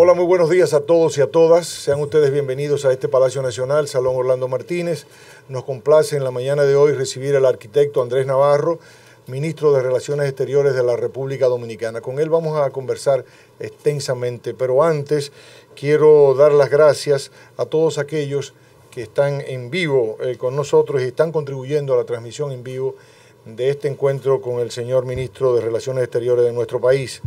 Hola, muy buenos días a todos y a todas. Sean ustedes bienvenidos a este Palacio Nacional, Salón Orlando Martínez. Nos complace en la mañana de hoy recibir al arquitecto Andrés Navarro, ministro de Relaciones Exteriores de la República Dominicana. Con él vamos a conversar extensamente, pero antes quiero dar las gracias a todos aquellos que están en vivo eh, con nosotros y están contribuyendo a la transmisión en vivo de este encuentro con el señor ministro de Relaciones Exteriores de nuestro país.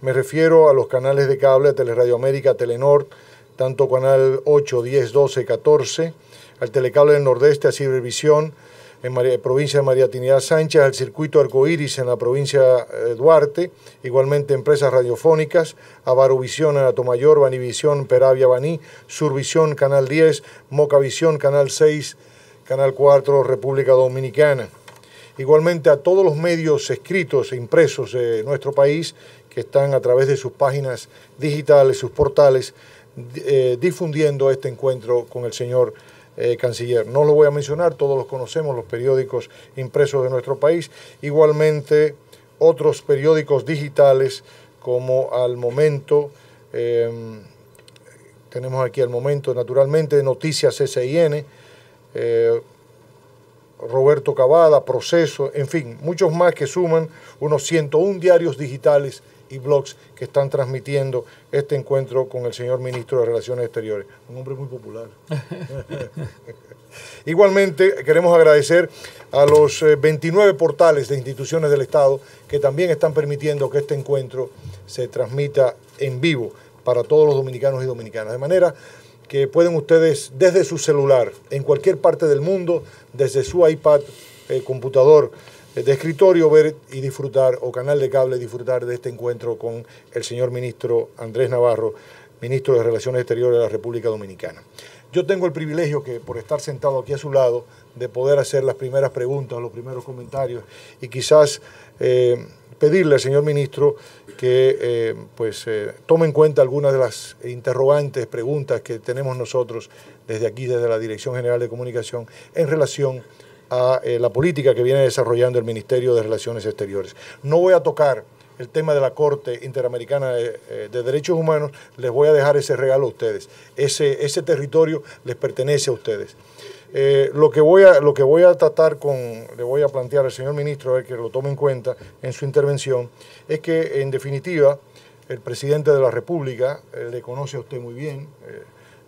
Me refiero a los canales de cable, a Teleradio América, Telenor, tanto Canal 8, 10, 12, 14, al Telecable del Nordeste, a Cibervisión, en provincia de María Trinidad Sánchez, al circuito Arcoíris en la provincia de eh, Duarte, igualmente empresas radiofónicas, Avarovisión en Atomayor, Banivisión, Peravia Baní, Survisión Canal 10, Mocavisión Canal 6, Canal 4, República Dominicana. Igualmente a todos los medios escritos e impresos de nuestro país, están a través de sus páginas digitales, sus portales, eh, difundiendo este encuentro con el señor eh, canciller. No lo voy a mencionar, todos los conocemos, los periódicos impresos de nuestro país. Igualmente, otros periódicos digitales como Al Momento, em, tenemos aquí Al Momento, naturalmente, Noticias SIN, eh, Roberto Cavada, Proceso, en fin, muchos más que suman unos 101 diarios digitales y blogs que están transmitiendo este encuentro con el señor ministro de Relaciones Exteriores. Un hombre muy popular. Igualmente, queremos agradecer a los 29 eh, portales de instituciones del Estado que también están permitiendo que este encuentro se transmita en vivo para todos los dominicanos y dominicanas. De manera que pueden ustedes desde su celular, en cualquier parte del mundo, desde su iPad, eh, computador, de escritorio ver y disfrutar, o canal de cable disfrutar de este encuentro con el señor ministro Andrés Navarro, ministro de Relaciones Exteriores de la República Dominicana. Yo tengo el privilegio que por estar sentado aquí a su lado, de poder hacer las primeras preguntas, los primeros comentarios y quizás eh, pedirle al señor ministro que eh, pues, eh, tome en cuenta algunas de las interrogantes, preguntas que tenemos nosotros desde aquí, desde la Dirección General de Comunicación, en relación a eh, la política que viene desarrollando el Ministerio de Relaciones Exteriores. No voy a tocar el tema de la Corte Interamericana eh, eh, de, Derechos Humanos, les voy a dejar ese regalo a ustedes. Ese, ese territorio les pertenece a ustedes. lo, que voy a, lo que voy a tratar con, le voy a plantear al señor ministro, a ver que lo tome en cuenta en su intervención, es que en definitiva el presidente de la República le conoce a usted muy bien,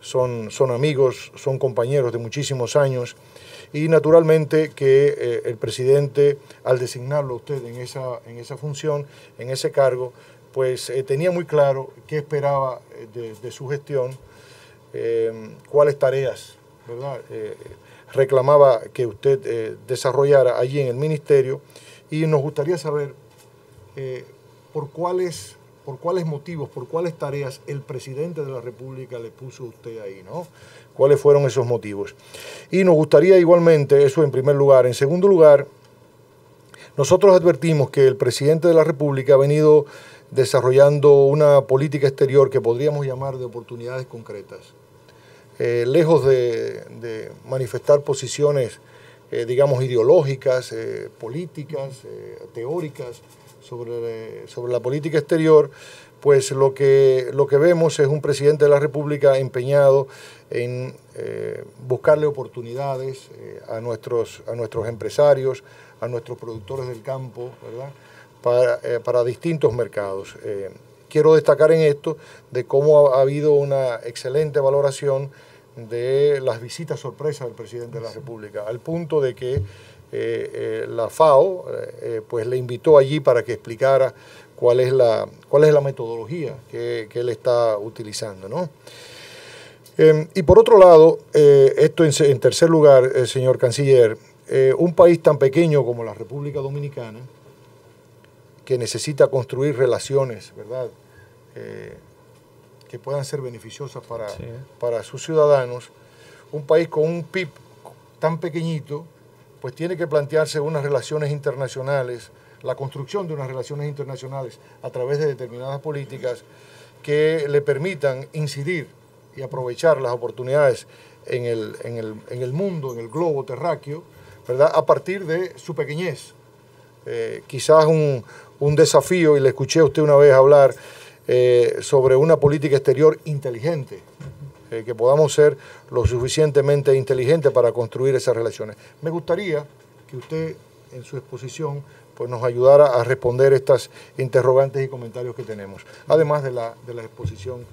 son, son amigos, son compañeros de muchísimos años y naturalmente que eh, el presidente, al designarlo a usted en esa, en esa función, en ese cargo, pues eh, tenía muy claro qué esperaba eh, de, su gestión, cuáles tareas reclamaba que usted desarrollara allí en el ministerio y nos gustaría saber por cuáles por cuáles motivos, por cuáles tareas el presidente de la República le puso a usted ahí, ¿no? cuáles fueron esos motivos. Y nos gustaría igualmente, eso en primer lugar. En segundo lugar, nosotros advertimos que el presidente de la República ha venido desarrollando una política exterior que podríamos llamar de oportunidades concretas. Eh, lejos de, de manifestar posiciones eh, digamos, ideológicas, eh, políticas, eh, teóricas sobre, la política exterior, pues lo que, lo que vemos es un presidente de la República empeñado en buscarle oportunidades a, nuestros, a nuestros empresarios, a nuestros productores del campo, ¿verdad? Para, distintos mercados. quiero destacar en esto de cómo ha habido una excelente valoración de las visitas sorpresas del presidente de la República, al punto de que eh, eh, la FAO eh, pues le invitó allí para que explicara cuál es la, cuál es la metodología que, él está utilizando. Em, y por otro lado, esto en, tercer lugar, señor canciller, un país tan pequeño como la República Dominicana, que necesita construir relaciones ¿verdad? que puedan ser beneficiosas para, para sus ciudadanos, un país con un PIB tan pequeñito, pues tiene que plantearse unas relaciones internacionales, la construcción de unas relaciones internacionales a través de determinadas políticas que le permitan incidir y aprovechar las oportunidades en el, mundo, en el globo terráqueo, ¿verdad? a partir de su pequeñez. Eh, quizás un, un desafío, y le escuché a usted una vez hablar, eh, sobre una política exterior inteligente, eh, que podamos ser lo suficientemente inteligentes para construir esas relaciones. Me gustaría que usted en su exposición pues nos ayudara a responder estas interrogantes y comentarios que tenemos, además de la, exposición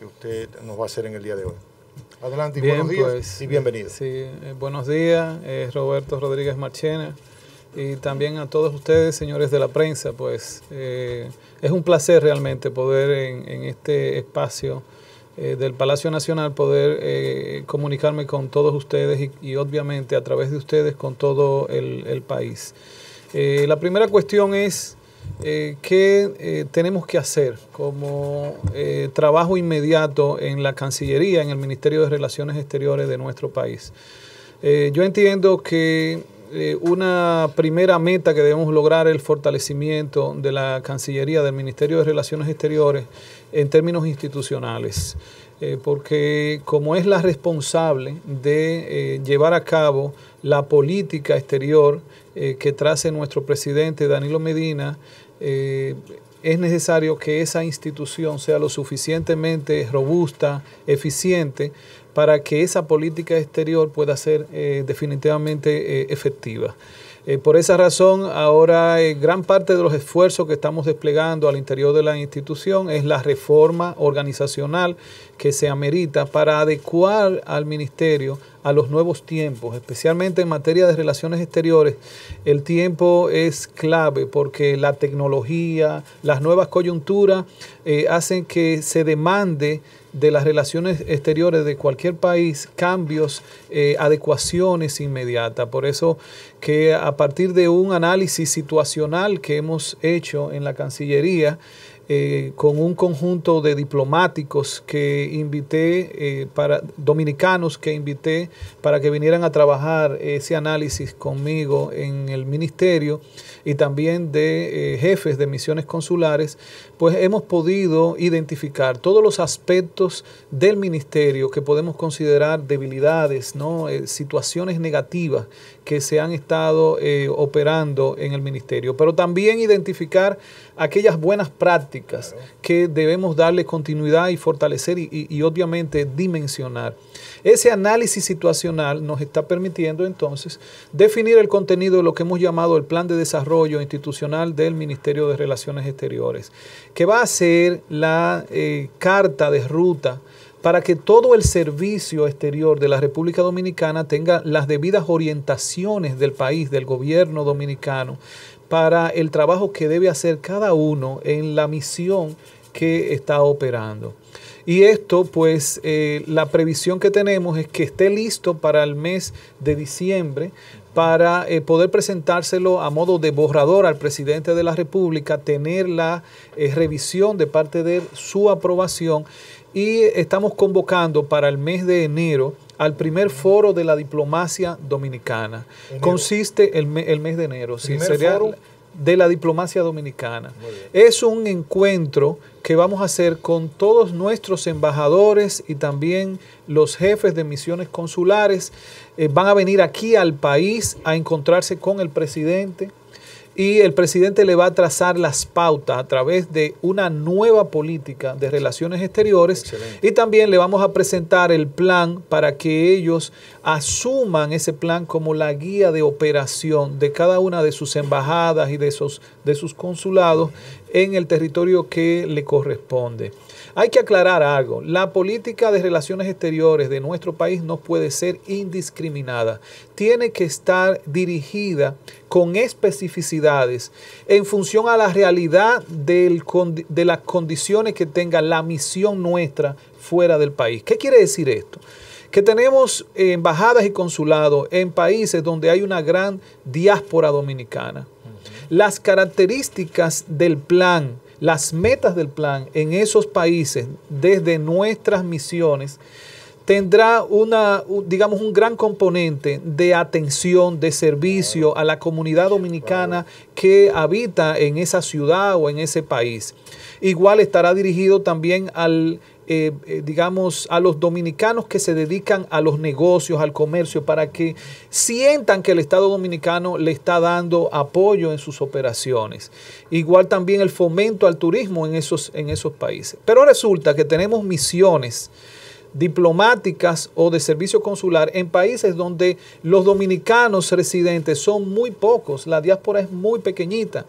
que usted nos va a hacer en el día de hoy. Adelante y buenos días pues, y bienvenido. Eh, buenos días, Roberto Rodríguez Marchena y también a todos ustedes, señores de la prensa, pues eh, es un placer realmente poder en, este espacio eh, del Palacio Nacional poder eh, comunicarme con todos ustedes y, obviamente a través de ustedes con todo el, el país. la primera cuestión es qué tenemos que hacer como trabajo inmediato en la Cancillería, en el Ministerio de Relaciones Exteriores de nuestro país. yo entiendo que eh, una primera meta que debemos lograr el fortalecimiento de la Cancillería, del Ministerio de Relaciones Exteriores, en términos institucionales, eh, porque como es la responsable de eh, llevar a cabo la política exterior que trace nuestro presidente Danilo Medina, es necesario que esa institución sea lo suficientemente robusta, eficiente, para que esa política exterior pueda ser eh, definitivamente eh, efectiva. Eh, por esa razón, ahora gran parte de los esfuerzos que estamos desplegando al interior de la institución es la reforma organizacional que se amerita para adecuar al ministerio a los nuevos tiempos, especialmente en materia de relaciones exteriores. El tiempo es clave porque la tecnología, las nuevas coyunturas hacen que se demande de las relaciones exteriores de cualquier país cambios, eh, adecuaciones inmediatas. Por eso que a partir de un análisis situacional que hemos hecho en la Cancillería, eh, con un conjunto de diplomáticos que invité, eh, para, dominicanos que invité para que vinieran a trabajar ese análisis conmigo en el ministerio y también de jefes de misiones consulares, pues hemos podido identificar todos los aspectos del ministerio que podemos considerar debilidades, ¿no? Eh, situaciones negativas que se han estado eh, operando en el ministerio, pero también identificar aquellas buenas prácticas que debemos darle continuidad y fortalecer y obviamente dimensionar. Ese análisis situacional nos está permitiendo entonces definir el contenido de lo que hemos llamado el plan de desarrollo institucional del Ministerio de Relaciones Exteriores que va a ser la eh, carta de ruta para que todo el servicio exterior de la República Dominicana tenga las debidas orientaciones del país, del gobierno dominicano, para el trabajo que debe hacer cada uno en la misión que está operando. Y esto, pues, eh, la previsión que tenemos es que esté listo para el mes de diciembre para eh, poder presentárselo a modo de borrador al presidente de la República, tener la eh, revisión de parte de su aprobación y estamos convocando para el mes de enero al primer foro de la diplomacia dominicana. Consiste el, mes de enero. Sí, sería foro? de la diplomacia dominicana. Es un encuentro que vamos a hacer con todos nuestros embajadores y también los jefes de misiones consulares. Eh, van a venir aquí al país a encontrarse con el presidente, y el presidente le va a trazar las pautas a través de una nueva política de relaciones exteriores y también le vamos a presentar el plan para que ellos asuman ese plan como la guía de operación de cada una de sus embajadas y de, esos, de sus consulados en el territorio que le corresponde. Hay que aclarar algo, la política de relaciones exteriores de nuestro país no puede ser indiscriminada, tiene que estar dirigida con especificidades en función a la realidad de las condiciones que tenga la misión nuestra fuera del país. ¿Qué quiere decir esto? que tenemos embajadas y consulados en países donde hay una gran diáspora dominicana. Las características del plan las metas del plan en esos países desde nuestras misiones tendrá una, digamos, un gran componente de atención, de servicio a la comunidad dominicana que habita en esa ciudad o en ese país. Igual estará dirigido también al eh, eh, digamos, a los dominicanos que se dedican a los negocios, al comercio, para que sientan que el Estado dominicano le está dando apoyo en sus operaciones. Igual también el fomento al turismo en esos, en esos países. Pero resulta que tenemos misiones diplomáticas o de servicio consular en países donde los dominicanos residentes son muy pocos, la diáspora es muy pequeñita.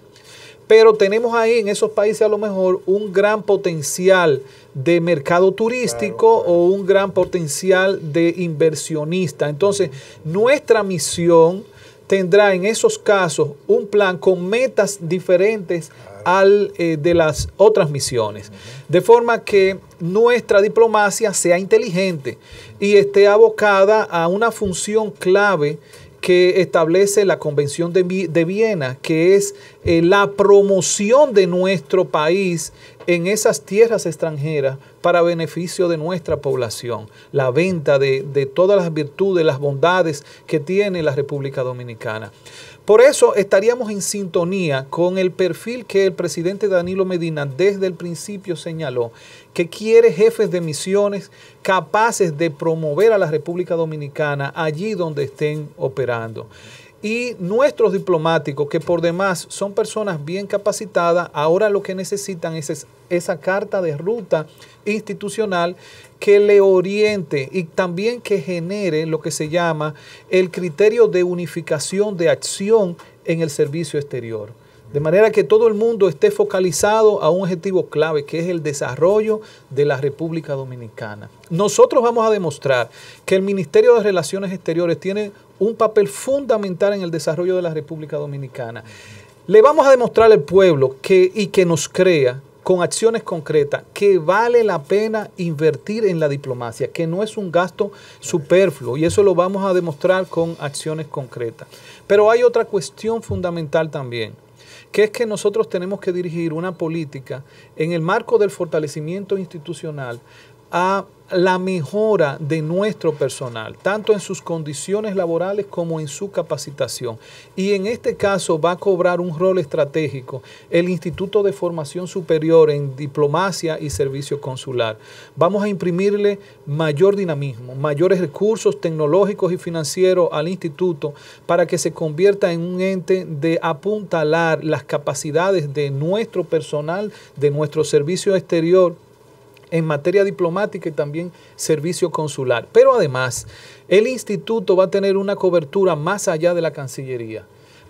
Pero tenemos ahí en esos países a lo mejor un gran potencial de mercado turístico o un gran potencial de inversionista. Entonces, nuestra misión tendrá en esos casos un plan con metas diferentes al eh, de las otras misiones. De forma que nuestra diplomacia sea inteligente y esté abocada a una función clave que establece la Convención de, Viena, que es eh, la promoción de nuestro país en esas tierras extranjeras para beneficio de nuestra población, la venta de, de todas las virtudes, las bondades que tiene la República Dominicana. Por eso estaríamos en sintonía con el perfil que el presidente Danilo Medina desde el principio señaló, que quiere jefes de misiones capaces de promover a la República Dominicana allí donde estén operando. Y nuestros diplomáticos, que por demás son personas bien capacitadas, ahora lo que necesitan es esa carta de ruta institucional que le oriente y también que genere lo que se llama el criterio de unificación de acción en el servicio exterior. De manera que todo el mundo esté focalizado a un objetivo clave, que es el desarrollo de la República Dominicana. Nosotros vamos a demostrar que el Ministerio de Relaciones Exteriores tiene un papel fundamental en el desarrollo de la República Dominicana. Le vamos a demostrar al pueblo que, y que nos crea con acciones concretas que vale la pena invertir en la diplomacia, que no es un gasto superfluo y eso lo vamos a demostrar con acciones concretas. Pero hay otra cuestión fundamental también, que es que nosotros tenemos que dirigir una política en el marco del fortalecimiento institucional a la mejora de nuestro personal, tanto en sus condiciones laborales como en su capacitación. Y en este caso va a cobrar un rol estratégico el Instituto de Formación Superior en Diplomacia y Servicio Consular. Vamos a imprimirle mayor dinamismo, mayores recursos tecnológicos y financieros al instituto para que se convierta en un ente de apuntalar las capacidades de nuestro personal, de nuestro servicio exterior en materia diplomática y también servicio consular. Pero además, el instituto va a tener una cobertura más allá de la Cancillería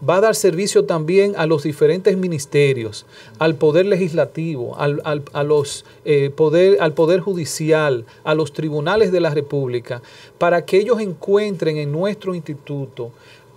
va a dar servicio también a los diferentes ministerios, al poder legislativo, al, a los, eh, poder, al poder judicial, a los tribunales de la República, para que ellos encuentren en nuestro instituto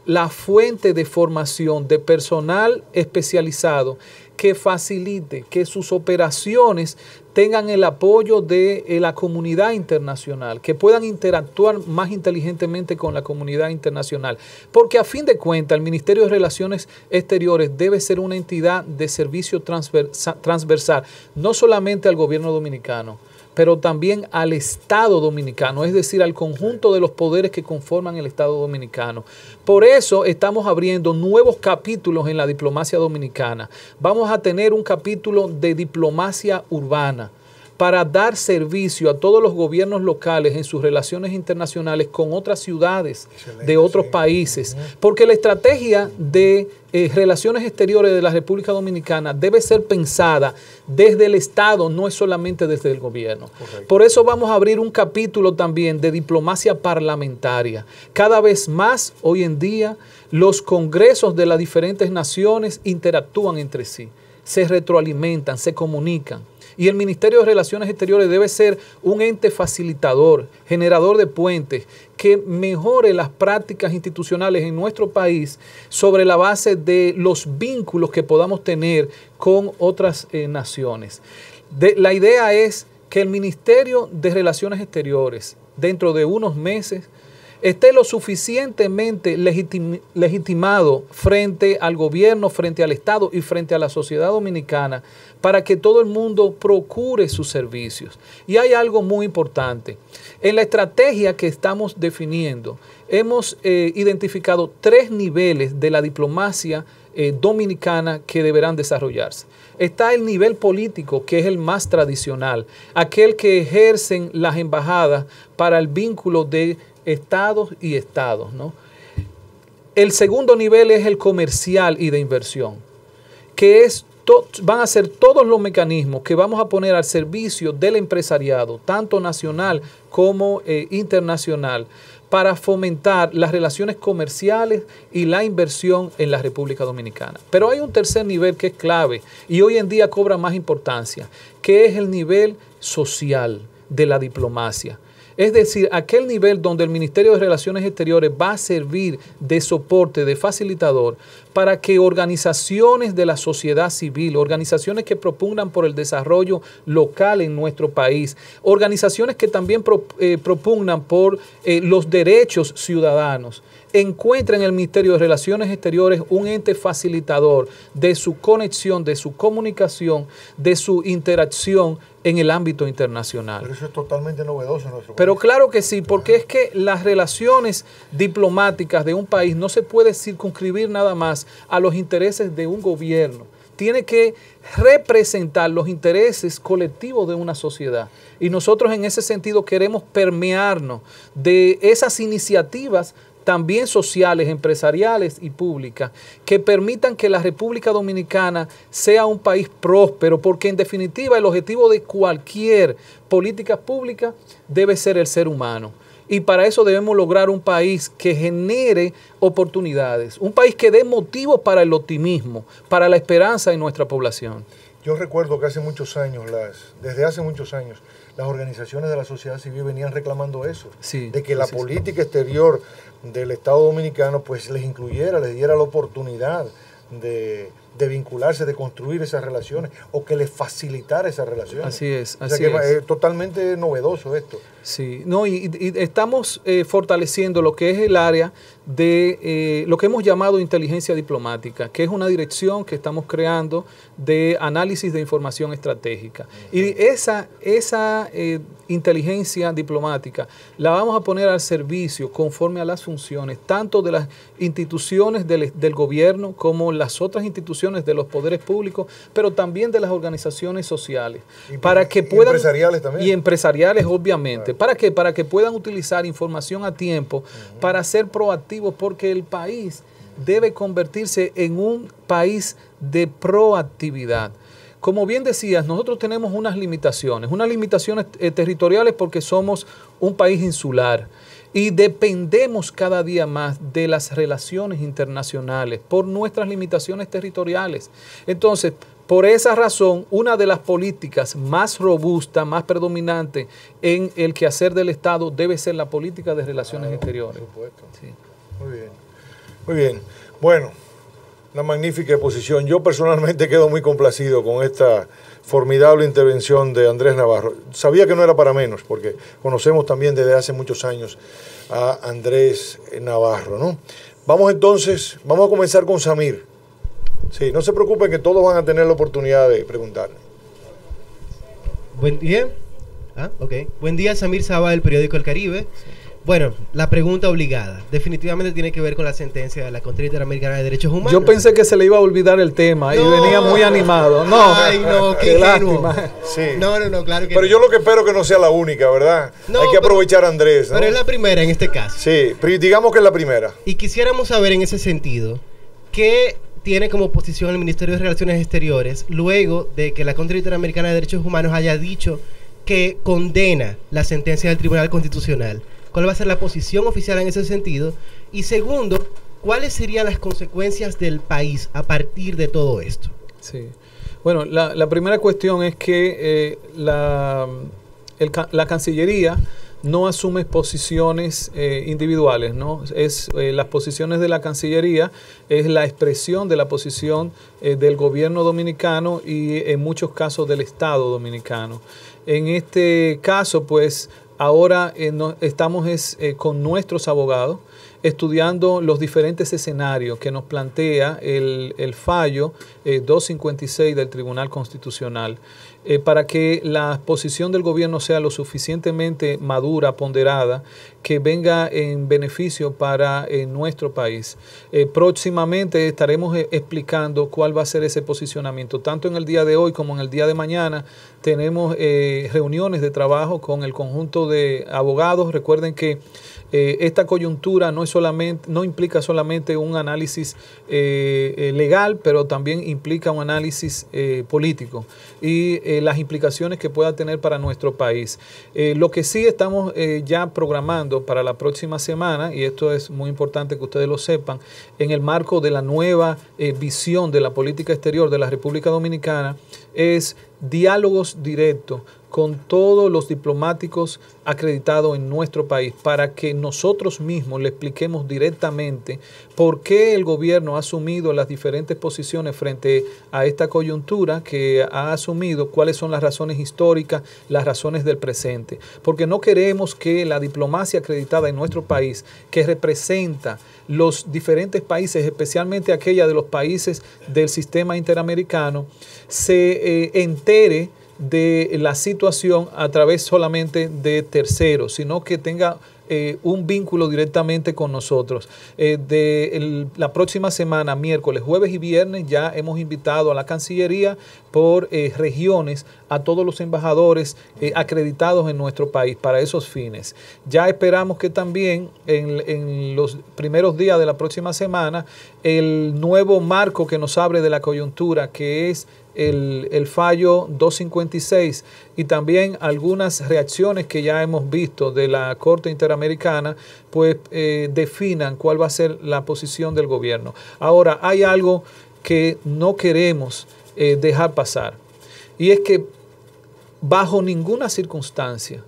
la fuente de formación de personal especializado que facilite que sus operaciones tengan el apoyo de eh, la comunidad internacional, que puedan interactuar más inteligentemente con la comunidad internacional. Porque a fin de cuentas, el Ministerio de Relaciones Exteriores debe ser una entidad de servicio transversal, no solamente al gobierno dominicano, pero también al Estado dominicano, es decir, al conjunto de los poderes que conforman el Estado dominicano. Por eso estamos abriendo nuevos capítulos en la diplomacia dominicana. Vamos a tener un capítulo de diplomacia urbana para dar servicio a todos los gobiernos locales en sus relaciones internacionales con otras ciudades de otros países. Porque la estrategia de eh, relaciones exteriores de la República Dominicana debe ser pensada desde el Estado, no es solamente desde el gobierno. Por eso vamos a abrir un capítulo también de diplomacia parlamentaria. Cada vez más hoy en día los congresos de las diferentes naciones interactúan entre sí, se retroalimentan, se comunican. Y el Ministerio de Relaciones Exteriores debe ser un ente facilitador, generador de puentes, que mejore las prácticas institucionales en nuestro país sobre la base de los vínculos que podamos tener con otras eh, naciones. la idea es que el Ministerio de Relaciones Exteriores, dentro de unos meses, esté lo suficientemente legitimado frente al gobierno, frente al Estado y frente a la sociedad dominicana para que todo el mundo procure sus servicios. Y hay algo muy importante. En la estrategia que estamos definiendo, hemos eh, identificado tres niveles de la diplomacia eh, dominicana que deberán desarrollarse. Está el nivel político, que es el más tradicional, aquel que ejercen las embajadas para el vínculo de estados y estados, ¿no? El segundo nivel es el comercial y de inversión, que es van a ser todos los mecanismos que vamos a poner al servicio del empresariado, tanto nacional como eh, internacional, para fomentar las relaciones comerciales y la inversión en la República Dominicana. Pero hay un tercer nivel que es clave y hoy en día cobra más importancia, que es el nivel social de la diplomacia. Es decir, aquel nivel donde el Ministerio de Relaciones Exteriores va a servir de soporte, de facilitador, para que organizaciones de la sociedad civil, organizaciones que propongan por el desarrollo local en nuestro país, organizaciones que también eh, propugnan por eh, los derechos ciudadanos, encuentra en el Ministerio de Relaciones Exteriores un ente facilitador de su conexión, de su comunicación, de su interacción en el ámbito internacional. Pero eso es totalmente novedoso. En nuestro Pero claro que sí, porque es que las relaciones diplomáticas de un país no se puede circunscribir nada más a los intereses de un gobierno tiene que representar los intereses colectivos de una sociedad. Y nosotros en ese sentido queremos permearnos de esas iniciativas también sociales, empresariales y públicas, que permitan que la República Dominicana sea un país próspero, porque en definitiva el objetivo de cualquier política pública debe ser el ser humano. Y para eso debemos lograr un país que genere oportunidades, un país que dé motivos para el optimismo, para la esperanza en nuestra población. Yo recuerdo que hace muchos años, las, desde hace muchos años, las organizaciones de la sociedad civil venían reclamando eso, de que la política exterior del Estado Dominicano pues les incluyera, les diera la oportunidad de de vincularse, de construir esas relaciones o que les facilitar esas relaciones. Así es, así o sea que es. Eh, totalmente novedoso esto. Sí, no, y, estamos eh, fortaleciendo lo que es el área de eh, lo que hemos llamado inteligencia diplomática, que es una dirección que estamos creando de análisis de información estratégica. Y esa, esa inteligencia diplomática la vamos a poner al servicio conforme a las funciones, tanto de las instituciones del gobierno como las otras instituciones de los poderes públicos, pero también de las organizaciones sociales. Y, em- para que puedan, y empresariales también. Y empresariales, obviamente. ¿Para qué? Para que puedan utilizar información a tiempo, para ser proactivos, porque el país debe convertirse en un país de proactividad. Como bien decías, nosotros tenemos unas limitaciones, unas limitaciones eh, territoriales porque somos un país insular y dependemos cada día más de las relaciones internacionales por nuestras limitaciones territoriales. Entonces, por esa razón, una de las políticas más robustas, más predominante en el quehacer del Estado debe ser la política de relaciones ah, exteriores. Muy bien. Muy bien. Bueno, una magnífica exposición. Yo personalmente quedo muy complacido con esta formidable intervención de Andrés Navarro. Sabía que no era para menos, porque conocemos también desde hace muchos años a Andrés Navarro. ¿no? Vamos entonces, vamos a comenzar con Samir. Sí, no se preocupen que todos van a tener la oportunidad de preguntar. Buen día. Ah, okay. Buen día, Samir Saba del periódico El Caribe. Bueno, la pregunta obligada. Definitivamente tiene que ver con la sentencia de la Corte Interamericana de Derechos Humanos. Yo pensé que se le iba a olvidar el tema y venía muy animado. No, no, qué, No, no, no, claro que Pero yo lo que espero que no sea la única, ¿verdad? Hay que aprovechar a Andrés. Pero es la primera en este caso. Sí, digamos que es la primera. Y quisiéramos saber en ese sentido qué tiene como posición el Ministerio de Relaciones Exteriores luego de que la Corte Interamericana de Derechos Humanos haya dicho que condena la sentencia del Tribunal Constitucional cuál va a ser la posición oficial en ese sentido. Y segundo, ¿cuáles serían las consecuencias del país a partir de todo esto? Sí. Bueno, la, primera cuestión es que eh, la, la, Cancillería no asume posiciones eh, individuales, ¿no? Es, eh, las posiciones de la Cancillería es la expresión de la posición del gobierno dominicano y en muchos casos del Estado dominicano. En este caso, pues Ahora eh, estamos eh, con nuestros abogados estudiando los diferentes escenarios que nos plantea el, fallo 256 eh, del Tribunal Constitucional. Eh, para que la posición del gobierno sea lo suficientemente madura, ponderada, que venga en beneficio para eh, nuestro país. Eh, próximamente estaremos explicando cuál va a ser ese posicionamiento. Tanto en el día de hoy como en el día de mañana tenemos reuniones de trabajo con el conjunto de abogados. Recuerden que eh, esta coyuntura no, solamente, no implica solamente un análisis eh, eh, legal, pero también implica un análisis político y las implicaciones que pueda tener para nuestro país. lo que sí estamos ya programando para la próxima semana, y esto es muy importante que ustedes lo sepan, en el marco de la nueva visión de la política exterior de la República Dominicana, es diálogos directos con todos los diplomáticos acreditados en nuestro país para que nosotros mismos le expliquemos directamente por qué el gobierno ha asumido las diferentes posiciones frente a esta coyuntura que ha asumido, cuáles son las razones históricas, las razones del presente. Porque no queremos que la diplomacia acreditada en nuestro país, que representa los diferentes países, especialmente aquella de los países del sistema interamericano, se eh, entere de la situación a través solamente de terceros, sino que tenga eh, un vínculo directamente con nosotros. Eh, de la próxima semana, miércoles, jueves y viernes, ya hemos invitado a la Cancillería por eh, regiones a todos los embajadores acreditados en nuestro país para esos fines. Ya esperamos que también en, los primeros días de la próxima semana el nuevo marco que nos abre de la coyuntura, que es el, fallo 256 y también algunas reacciones que ya hemos visto de la Corte Interamericana, pues eh, definan cuál va a ser la posición del gobierno. Ahora, hay algo que no queremos eh, dejar pasar y es que bajo ninguna circunstancia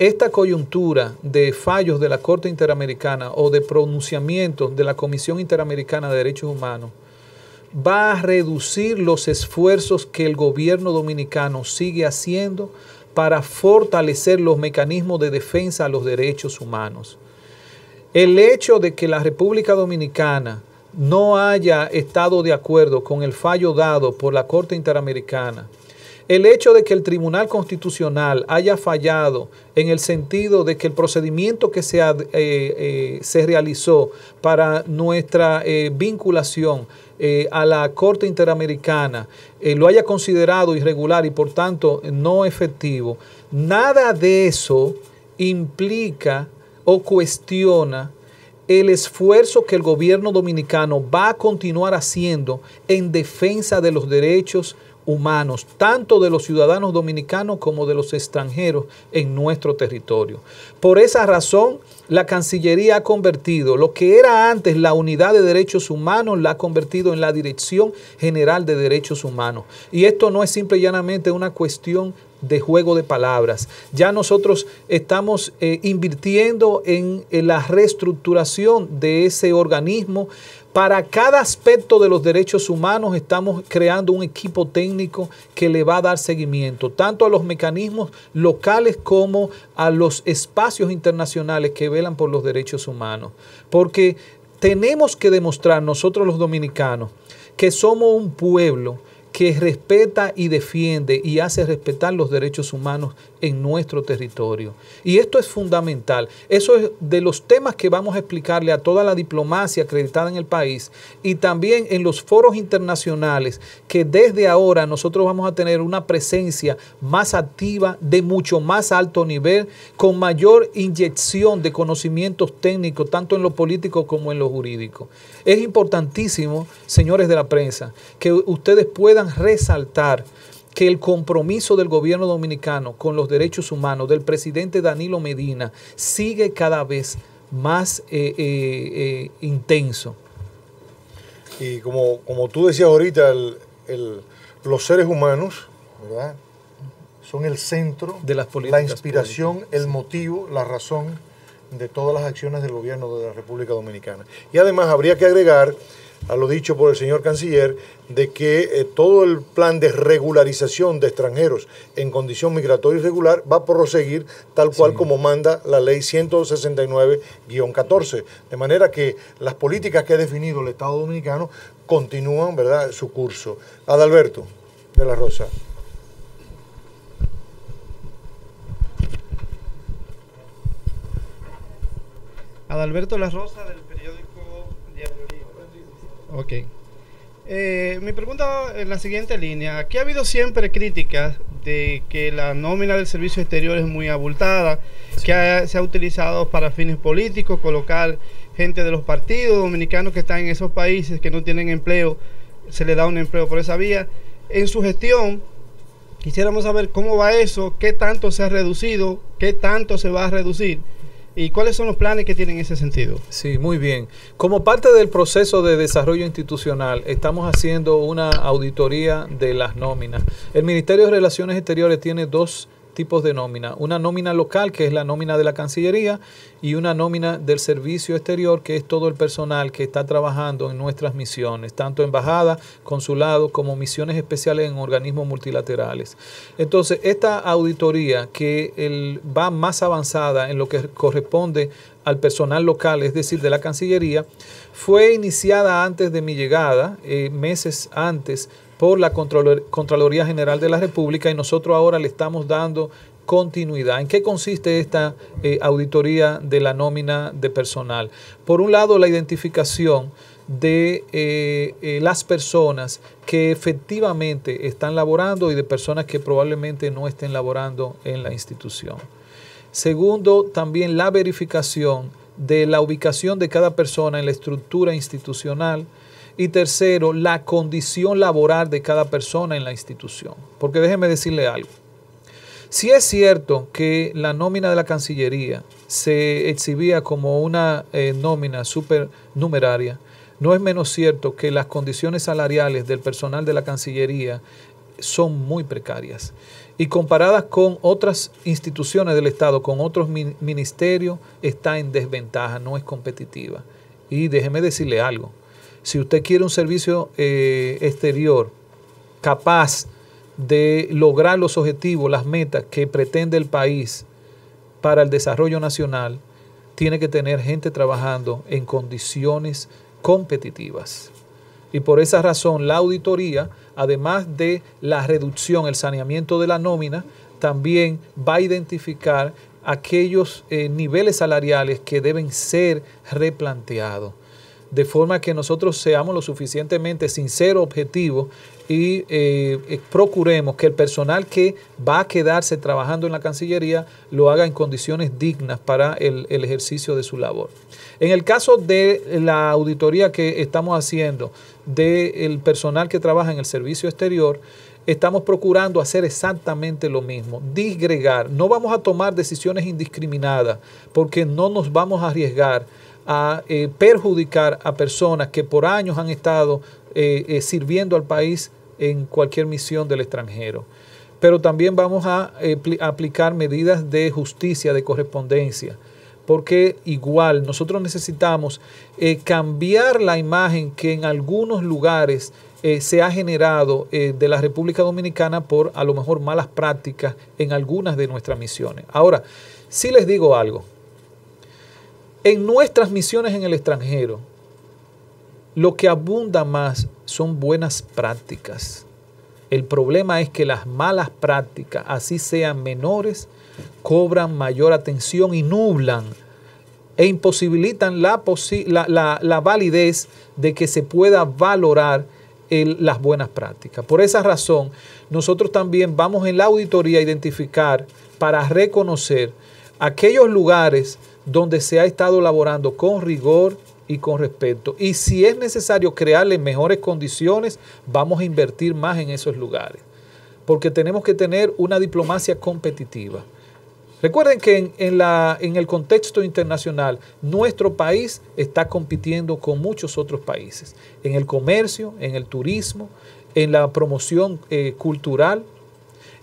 esta coyuntura de fallos de la Corte Interamericana o de pronunciamientos de la Comisión Interamericana de Derechos Humanos va a reducir los esfuerzos que el gobierno dominicano sigue haciendo para fortalecer los mecanismos de defensa a los derechos humanos. El hecho de que la República Dominicana no haya estado de acuerdo con el fallo dado por la Corte Interamericana, el hecho de que el Tribunal Constitucional haya fallado en el sentido de que el procedimiento que se, eh, eh, realizó para nuestra eh, vinculación eh, a la Corte Interamericana eh, lo haya considerado irregular y por tanto no efectivo, nada de eso implica o cuestiona el esfuerzo que el gobierno dominicano va a continuar haciendo en defensa de los derechos humanos, tanto de los ciudadanos dominicanos como de los extranjeros en nuestro territorio. Por esa razón, la Cancillería ha convertido lo que era antes la Unidad de Derechos Humanos, la ha convertido en la Dirección General de Derechos Humanos. Y esto no es simple y llanamente una cuestión de juego de palabras. Ya nosotros estamos eh, invirtiendo en la reestructuración de ese organismo para cada aspecto de los derechos humanos estamos creando un equipo técnico que le va a dar seguimiento, tanto a los mecanismos locales como a los espacios internacionales que velan por los derechos humanos. Porque tenemos que demostrar nosotros los dominicanos que somos un pueblo que respeta y defiende y hace respetar los derechos humanos en nuestro territorio. Y esto es fundamental. Eso es de los temas que vamos a explicarle a toda la diplomacia acreditada en el país y también en los foros internacionales que desde ahora nosotros vamos a tener una presencia más activa, de mucho más alto nivel, con mayor inyección de conocimientos técnicos, tanto en lo político como en lo jurídico. Es importantísimo, señores de la prensa, que ustedes puedan resaltar que el compromiso del gobierno dominicano con los derechos humanos del presidente Danilo Medina sigue cada vez más eh, eh, eh, intenso. Y como, tú decías ahorita, los seres humanos son el centro de las políticas. La inspiración, el motivo, la razón de todas las acciones del gobierno de la República Dominicana. Y además habría que agregar a lo dicho por el señor canciller, de que eh, todo el plan de regularización de extranjeros en condición migratoria irregular va a proseguir tal cual como manda la ley 169-14. De manera que las políticas que ha definido el Estado Dominicano continúan ¿verdad? su curso. Adalberto de la Rosa. Adalberto La Rosa del periódico Diario Ok. Eh, mi pregunta en la siguiente línea. Aquí ha habido siempre críticas de que la nómina del servicio exterior es muy abultada, que se ha utilizado para fines políticos, colocar gente de los partidos dominicanos que están en esos países que no tienen empleo, se le da un empleo por esa vía. En su gestión, quisiéramos saber cómo va eso, qué tanto se ha reducido, qué tanto se va a reducir ¿Y cuáles son los planes que tienen en ese sentido? Sí, muy bien. Como parte del proceso de desarrollo institucional, estamos haciendo una auditoría de las nóminas. El Ministerio de Relaciones Exteriores tiene dos tipos de nómina. Una nómina local, que es la nómina de la Cancillería, y una nómina del Servicio Exterior, que es todo el personal que está trabajando en nuestras misiones, tanto embajada, consulado, como misiones especiales en organismos multilaterales. Entonces, esta auditoría que el, va más avanzada en lo que corresponde al personal local, es decir, de la Cancillería, fue iniciada antes de mi llegada, eh, meses antes, por la Contraloría General de la República y nosotros ahora le estamos dando continuidad. ¿En qué consiste esta eh, auditoría de la nómina de personal? Por un lado, la identificación de eh, eh, las personas que efectivamente están laborando y de personas que probablemente no estén laborando en la institución. Segundo, también la verificación de la ubicación de cada persona en la estructura institucional y tercero, la condición laboral de cada persona en la institución. Porque déjeme decirle algo. Si es cierto que la nómina de la Cancillería se exhibía como una eh, nómina supernumeraria, no es menos cierto que las condiciones salariales del personal de la Cancillería son muy precarias. Y comparadas con otras instituciones del Estado, con otros ministerios, está en desventaja, no es competitiva. Y déjeme decirle algo, si usted quiere un servicio eh, exterior capaz de lograr los objetivos, las metas que pretende el país para el desarrollo nacional, tiene que tener gente trabajando en condiciones competitivas. Y por esa razón la auditoría, además de la reducción, el saneamiento de la nómina, también va a identificar aquellos eh, niveles salariales que deben ser replanteados de forma que nosotros seamos lo suficientemente sinceros, objetivos y eh, eh, procuremos que el personal que va a quedarse trabajando en la Cancillería lo haga en condiciones dignas para el, ejercicio de su labor. En el caso de la auditoría que estamos haciendo del personal que trabaja en el servicio exterior, estamos procurando hacer exactamente lo mismo, disgregar. No vamos a tomar decisiones indiscriminadas porque no nos vamos a arriesgar a eh, perjudicar a personas que por años han estado eh, eh, sirviendo al país en cualquier misión del extranjero. Pero también vamos a aplicar medidas de justicia, de correspondencia porque igual nosotros necesitamos cambiar la imagen que en algunos lugares se ha generado de la República Dominicana por a lo mejor malas prácticas en algunas de nuestras misiones. Ahora, si les digo algo, en nuestras misiones en el extranjero, lo que abunda más son buenas prácticas. El problema es que las malas prácticas, así sean menores, cobran mayor atención y nublan e imposibilitan la, validez de que se pueda valorar las buenas prácticas. Por esa razón, nosotros también vamos en la auditoría a identificar para reconocer aquellos lugares donde se ha estado laborando con rigor y con respeto. Y si es necesario crearle mejores condiciones, vamos a invertir más en esos lugares, porque tenemos que tener una diplomacia competitiva. Recuerden que en, la, en el contexto internacional, nuestro país está compitiendo con muchos otros países, en el comercio, en el turismo, en la promoción eh, cultural,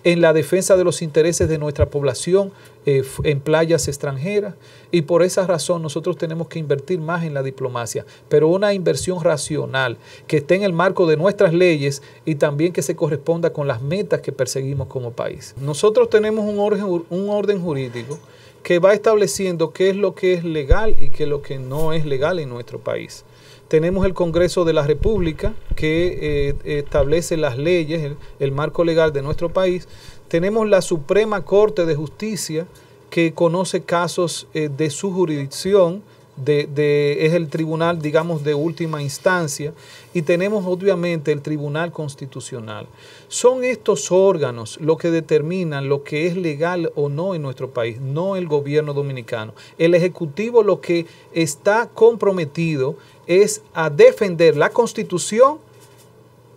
en la defensa de los intereses de nuestra población eh, en playas extranjeras, y por esa razón nosotros tenemos que invertir más en la diplomacia, pero una inversión racional que esté en el marco de nuestras leyes y también que se corresponda con las metas que perseguimos como país. Nosotros tenemos un orden, jurídico que va estableciendo qué es lo que es legal y qué es lo que no es legal en nuestro país. Tenemos el Congreso de la República que eh, establece las leyes, el marco legal de nuestro país. Tenemos la Suprema Corte de Justicia que conoce casos eh, de su jurisdicción, es el tribunal, digamos, de última instancia, y tenemos obviamente el Tribunal Constitucional. Son estos órganos los que determinan lo que es legal o no en nuestro país, no el gobierno dominicano. El Ejecutivo lo que está comprometido es a defender la Constitución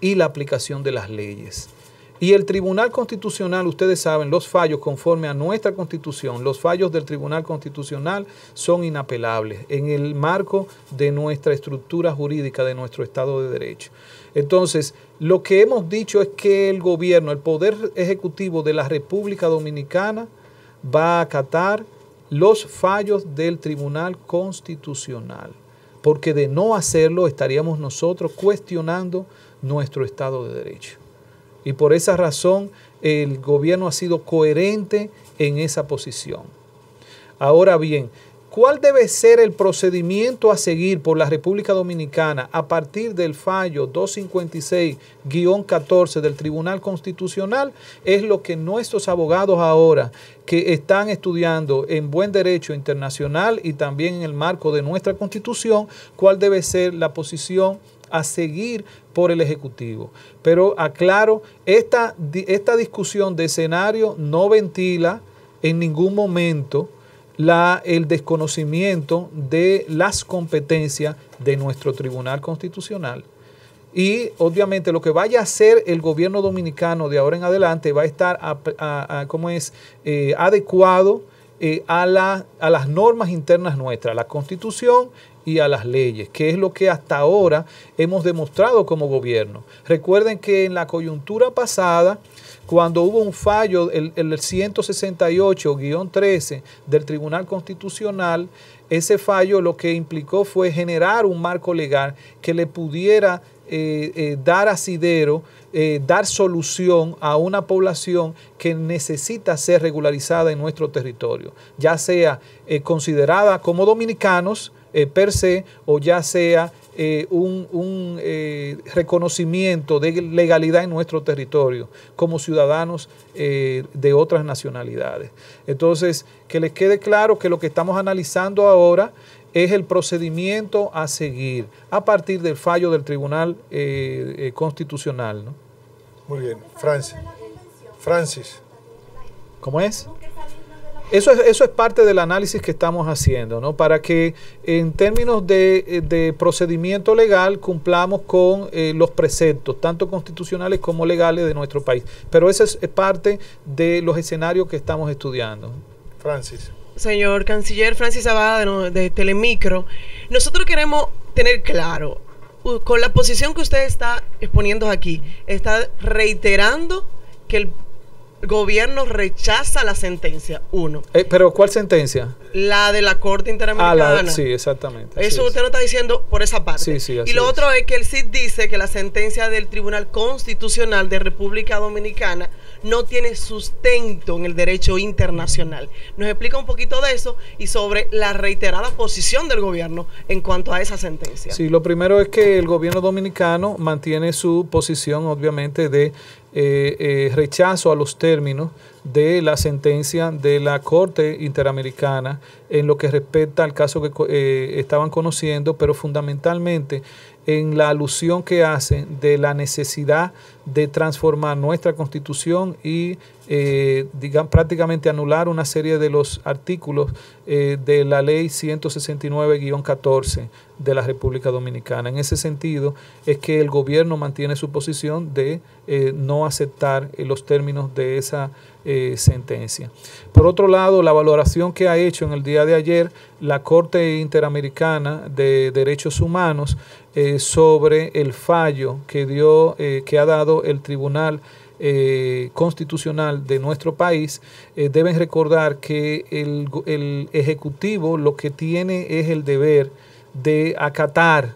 y la aplicación de las leyes. Y el Tribunal Constitucional, ustedes saben, los fallos conforme a nuestra Constitución, los fallos del Tribunal Constitucional son inapelables en el marco de nuestra estructura jurídica, de nuestro Estado de Derecho. Entonces, lo que hemos dicho es que el gobierno, el Poder Ejecutivo de la República Dominicana va a acatar los fallos del Tribunal Constitucional, porque de no hacerlo estaríamos nosotros cuestionando nuestro Estado de Derecho. Y por esa razón el gobierno ha sido coherente en esa posición. Ahora bien, ¿cuál debe ser el procedimiento a seguir por la República Dominicana a partir del fallo 256-14 del Tribunal Constitucional? Es lo que nuestros abogados ahora que están estudiando en buen derecho internacional y también en el marco de nuestra constitución, cuál debe ser la posición a seguir por el Ejecutivo. Pero aclaro, esta, esta discusión de escenario no ventila en ningún momento la, el desconocimiento de las competencias de nuestro Tribunal Constitucional. Y obviamente lo que vaya a hacer el gobierno dominicano de ahora en adelante va a estar es? Eh, adecuado eh, a, las normas internas nuestras, la constitución y a las leyes, que es lo que hasta ahora hemos demostrado como gobierno. Recuerden que en la coyuntura pasada, cuando hubo un fallo, el, el 168-13 del Tribunal Constitucional, ese fallo lo que implicó fue generar un marco legal que le pudiera eh, eh, dar asidero, eh, dar solución a una población que necesita ser regularizada en nuestro territorio, ya sea considerada como dominicanos, eh, per se o ya sea eh, un, eh, reconocimiento de legalidad en nuestro territorio como ciudadanos de otras nacionalidades. Entonces, que les quede claro que lo que estamos analizando ahora es el procedimiento a seguir a partir del fallo del Tribunal Constitucional. Muy bien, Francis. Francis. ¿Cómo es? Eso es, eso es parte del análisis que estamos haciendo, ¿no? Para que en términos de, eh, procedimiento legal cumplamos con eh, los preceptos, tanto constitucionales como legales de nuestro país. Pero esa es parte de los escenarios que estamos estudiando. Francis. Señor Canciller Francis Abada de Telemicro, nosotros queremos tener claro, con la posición que usted está exponiendo aquí, está reiterando que el gobierno rechaza la sentencia, uno. Eh, ¿Pero cuál sentencia? La de la Corte ah, Interamericana. sí, exactamente. Eso usted no está diciendo por esa parte. Sí, sí, y lo otro es que el CID dice que la sentencia del Tribunal Constitucional de República Dominicana no tiene sustento en el derecho internacional. Nos explica un poquito de eso y sobre la reiterada posición del gobierno en cuanto a esa sentencia. Sí, lo primero es que el gobierno dominicano mantiene su posición, obviamente, de eh, eh, rechazo a los términos de la sentencia de la Corte Interamericana en lo que respecta al caso que eh, estaban conociendo, pero fundamentalmente en la alusión que hacen de la necesidad de transformar nuestra constitución y eh, digan, prácticamente anular una serie de los artículos de la ley 169-14 de la República Dominicana. En ese sentido, es que el gobierno mantiene su posición de eh, no aceptar eh, los términos de esa eh, sentencia. Por otro lado, la valoración que ha hecho en el día de ayer la Corte Interamericana de Derechos Humanos sobre el fallo que dio, que ha dado el Tribunal constitucional de nuestro país, deben recordar que el, el Ejecutivo lo que tiene es el deber de acatar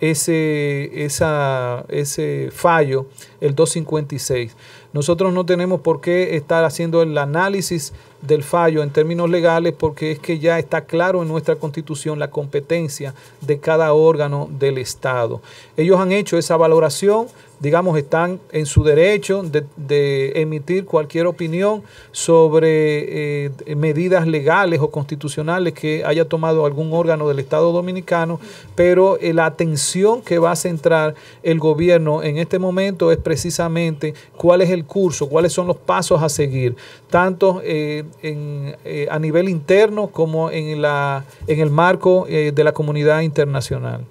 ese, ese fallo, el 256. Nosotros no tenemos por qué estar haciendo el análisis del fallo en términos legales porque es que ya está claro en nuestra constitución la competencia de cada órgano del Estado. Ellos han hecho esa valoración, digamos, están en su derecho de, emitir cualquier opinión sobre eh, medidas legales o constitucionales que haya tomado algún órgano del Estado dominicano, pero eh, la atención que va a centrar el gobierno en este momento es precisamente cuál es el curso, cuáles son los pasos a seguir, tanto eh, en, a nivel interno como en, la, en el marco de la comunidad internacional.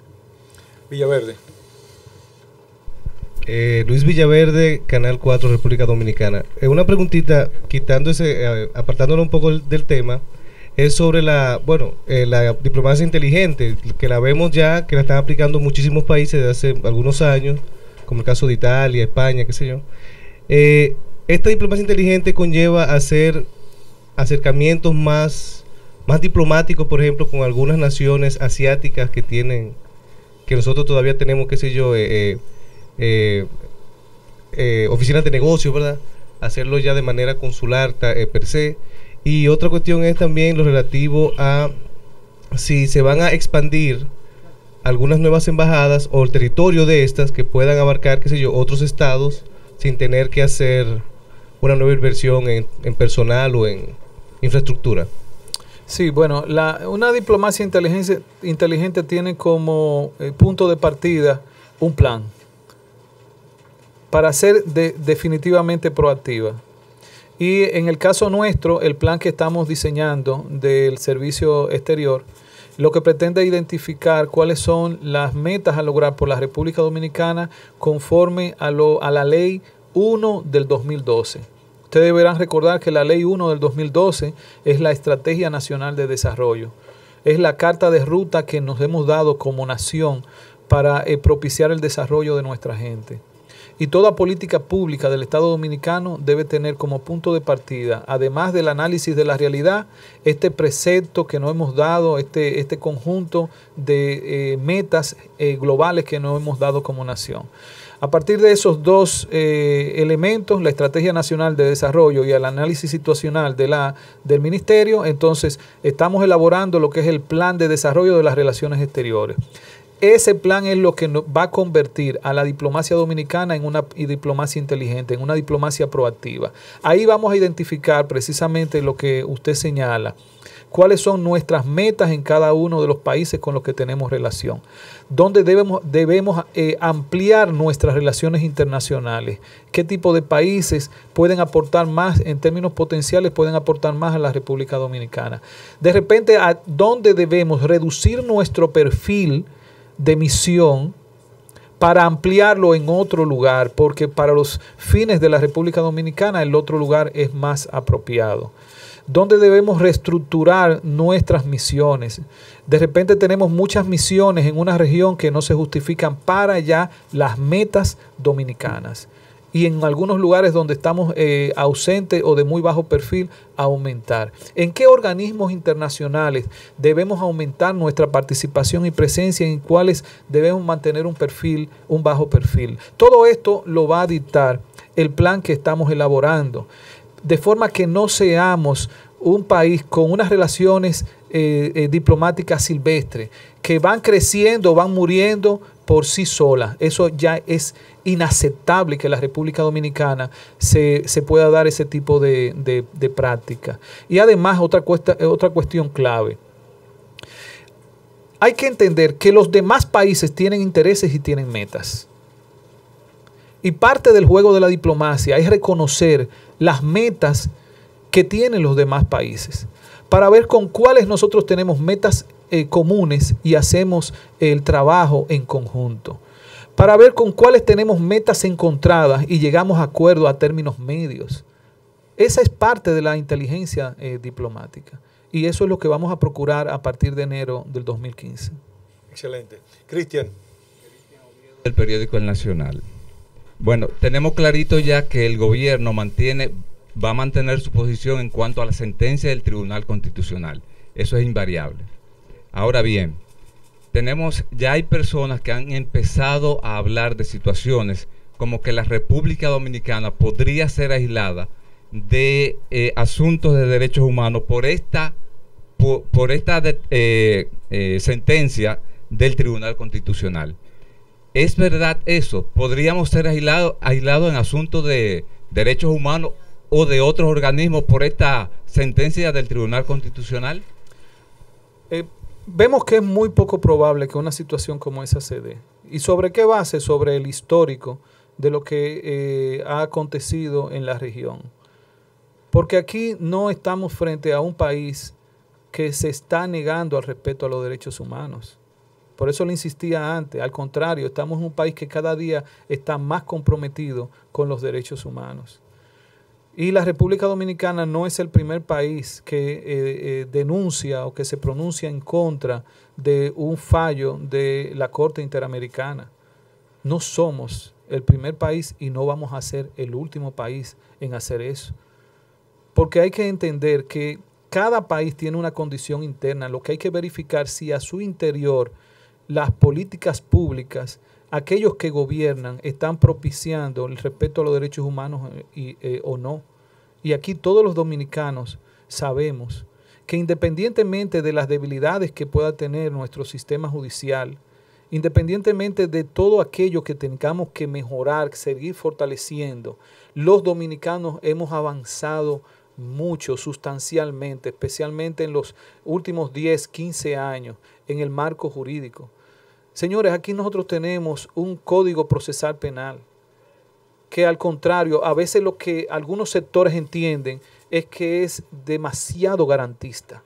Villaverde. Eh, Luis Villaverde, Canal 4, República Dominicana. Eh, una preguntita, quitando eh, apartándolo un poco del tema, es sobre la, bueno, la diplomacia inteligente, que la vemos ya, que la están aplicando muchísimos países desde hace algunos años, como el caso de Italia, España, qué sé yo. esta diplomacia inteligente conlleva hacer acercamientos más, más diplomáticos, por ejemplo, con algunas naciones asiáticas que tienen, que nosotros todavía tenemos, qué sé yo, eh, eh, eh, oficinas de negocios, ¿verdad? Hacerlo ya de manera consular eh, per se. Y otra cuestión es también lo relativo a si se van a expandir algunas nuevas embajadas o el territorio de estas que puedan abarcar, qué sé yo, otros estados sin tener que hacer una nueva inversión en, personal o en infraestructura. Sí, bueno, una diplomacia inteligente, inteligente tiene como eh, punto de partida un plan para ser definitivamente proactiva. Y en el caso nuestro, el plan que estamos diseñando del servicio exterior, lo que pretende identificar cuáles son las metas a lograr por la República Dominicana conforme a, lo, a la ley 1 del 2012. Ustedes deberán recordar que la ley 1 del 2012 es la Estrategia Nacional de Desarrollo. Es la carta de ruta que nos hemos dado como nación para eh, propiciar el desarrollo de nuestra gente y toda política pública del Estado dominicano debe tener como punto de partida, además del análisis de la realidad, este precepto que nos hemos dado, este, este conjunto de eh, metas eh, globales que nos hemos dado como nación. A partir de esos dos eh, elementos, la Estrategia Nacional de Desarrollo y el análisis situacional del Ministerio, entonces estamos elaborando lo que es el Plan de Desarrollo de las Relaciones Exteriores. Ese plan es lo que va a convertir a la diplomacia dominicana en una diplomacia inteligente, en una diplomacia proactiva. Ahí vamos a identificar precisamente lo que usted señala, cuáles son nuestras metas en cada uno de los países con los que tenemos relación, dónde debemos, debemos eh, ampliar nuestras relaciones internacionales, qué tipo de países pueden aportar más, en términos potenciales, pueden aportar más a la República Dominicana. De repente, a dónde debemos reducir nuestro perfil, de misión para ampliarlo en otro lugar, porque para los fines de la República Dominicana el otro lugar es más apropiado. ¿Dónde debemos reestructurar nuestras misiones? De repente tenemos muchas misiones en una región que no se justifican para ya las metas dominicanas y en algunos lugares donde estamos eh, ausentes o de muy bajo perfil, aumentar. ¿En qué organismos internacionales debemos aumentar nuestra participación y presencia? ¿En cuáles debemos mantener un perfil, un bajo perfil? Todo esto lo va a dictar el plan que estamos elaborando, de forma que no seamos un país con unas relaciones eh, eh, diplomáticas silvestres que van creciendo, van muriendo, por sí sola. Eso ya es inaceptable que la República Dominicana se, pueda dar ese tipo de, práctica. Y además, otra, eh, otra cuestión clave. Hay que entender que los demás países tienen intereses y tienen metas. Y parte del juego de la diplomacia es reconocer las metas que tienen los demás países para ver con cuáles nosotros tenemos metas eh, comunes y hacemos el trabajo en conjunto. Para ver con cuáles tenemos metas encontradas y llegamos a acuerdo a términos medios. Esa es parte de la inteligencia eh, diplomática. Y eso es lo que vamos a procurar a partir de enero del 2015. Excelente. Cristian. El periódico El Nacional. Bueno, tenemos clarito ya que el gobierno mantiene, va a mantener su posición en cuanto a la sentencia del Tribunal Constitucional. Eso es invariable. Ahora bien, tenemos, ya hay personas que han empezado a hablar de situaciones como que la República Dominicana podría ser aislada de eh, asuntos de derechos humanos por esta, por, esta eh, eh, sentencia del Tribunal Constitucional. ¿Es verdad eso? ¿Podríamos ser aislados aislado en asuntos de derechos humanos o de otros organismos por esta sentencia del Tribunal Constitucional? vemos que es muy poco probable que una situación como esa se dé. ¿Y sobre qué base? Sobre el histórico de lo que eh, ha acontecido en la región. Porque aquí no estamos frente a un país que se está negando al respeto a los derechos humanos. Por eso le insistía antes, al contrario, estamos en un país que cada día está más comprometido con los derechos humanos. Y la República Dominicana no es el primer país que eh, eh, denuncia o que se pronuncia en contra de un fallo de la Corte Interamericana. No somos el primer país y no vamos a ser el último país en hacer eso. Porque hay que entender que cada país tiene una condición interna, lo que hay que verificar si a su interior las políticas públicas aquellos que gobiernan están propiciando el respeto a los derechos humanos eh, eh, o no. Y aquí todos los dominicanos sabemos que independientemente de las debilidades que pueda tener nuestro sistema judicial, independientemente de todo aquello que tengamos que mejorar, seguir fortaleciendo, los dominicanos hemos avanzado mucho, sustancialmente, especialmente en los últimos 10, 15 años, en el marco jurídico. Señores, aquí nosotros tenemos un código procesal penal que al contrario, a veces lo que algunos sectores entienden es que es demasiado garantista,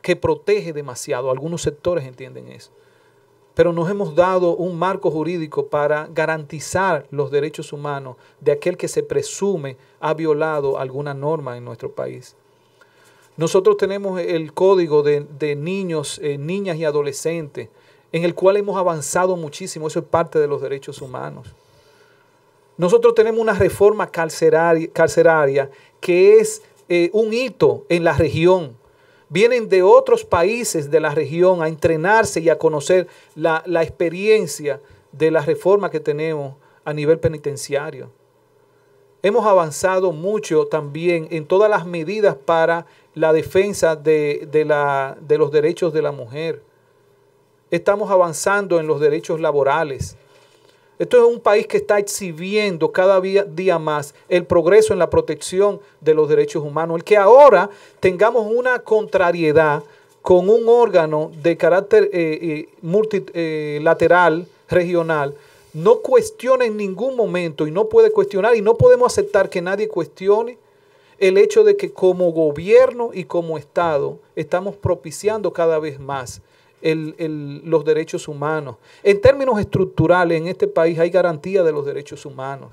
que protege demasiado, algunos sectores entienden eso. Pero nos hemos dado un marco jurídico para garantizar los derechos humanos de aquel que se presume ha violado alguna norma en nuestro país. Nosotros tenemos el código de, niños, eh, niñas y adolescentes, en el cual hemos avanzado muchísimo. Eso es parte de los derechos humanos. Nosotros tenemos una reforma carceraria, que es eh, un hito en la región. Vienen de otros países de la región a entrenarse y a conocer la experiencia de la reforma que tenemos a nivel penitenciario. Hemos avanzado mucho también en todas las medidas para la defensa de, los derechos de la mujer. Estamos avanzando en los derechos laborales. Esto es un país que está exhibiendo cada día más el progreso en la protección de los derechos humanos. El que ahora tengamos una contrariedad con un órgano de carácter eh, eh, multilateral, eh, regional, no cuestiona en ningún momento y no puede cuestionar y no podemos aceptar que nadie cuestione el hecho de que como gobierno y como Estado estamos propiciando cada vez más los derechos humanos. En términos estructurales, en este país hay garantía de los derechos humanos,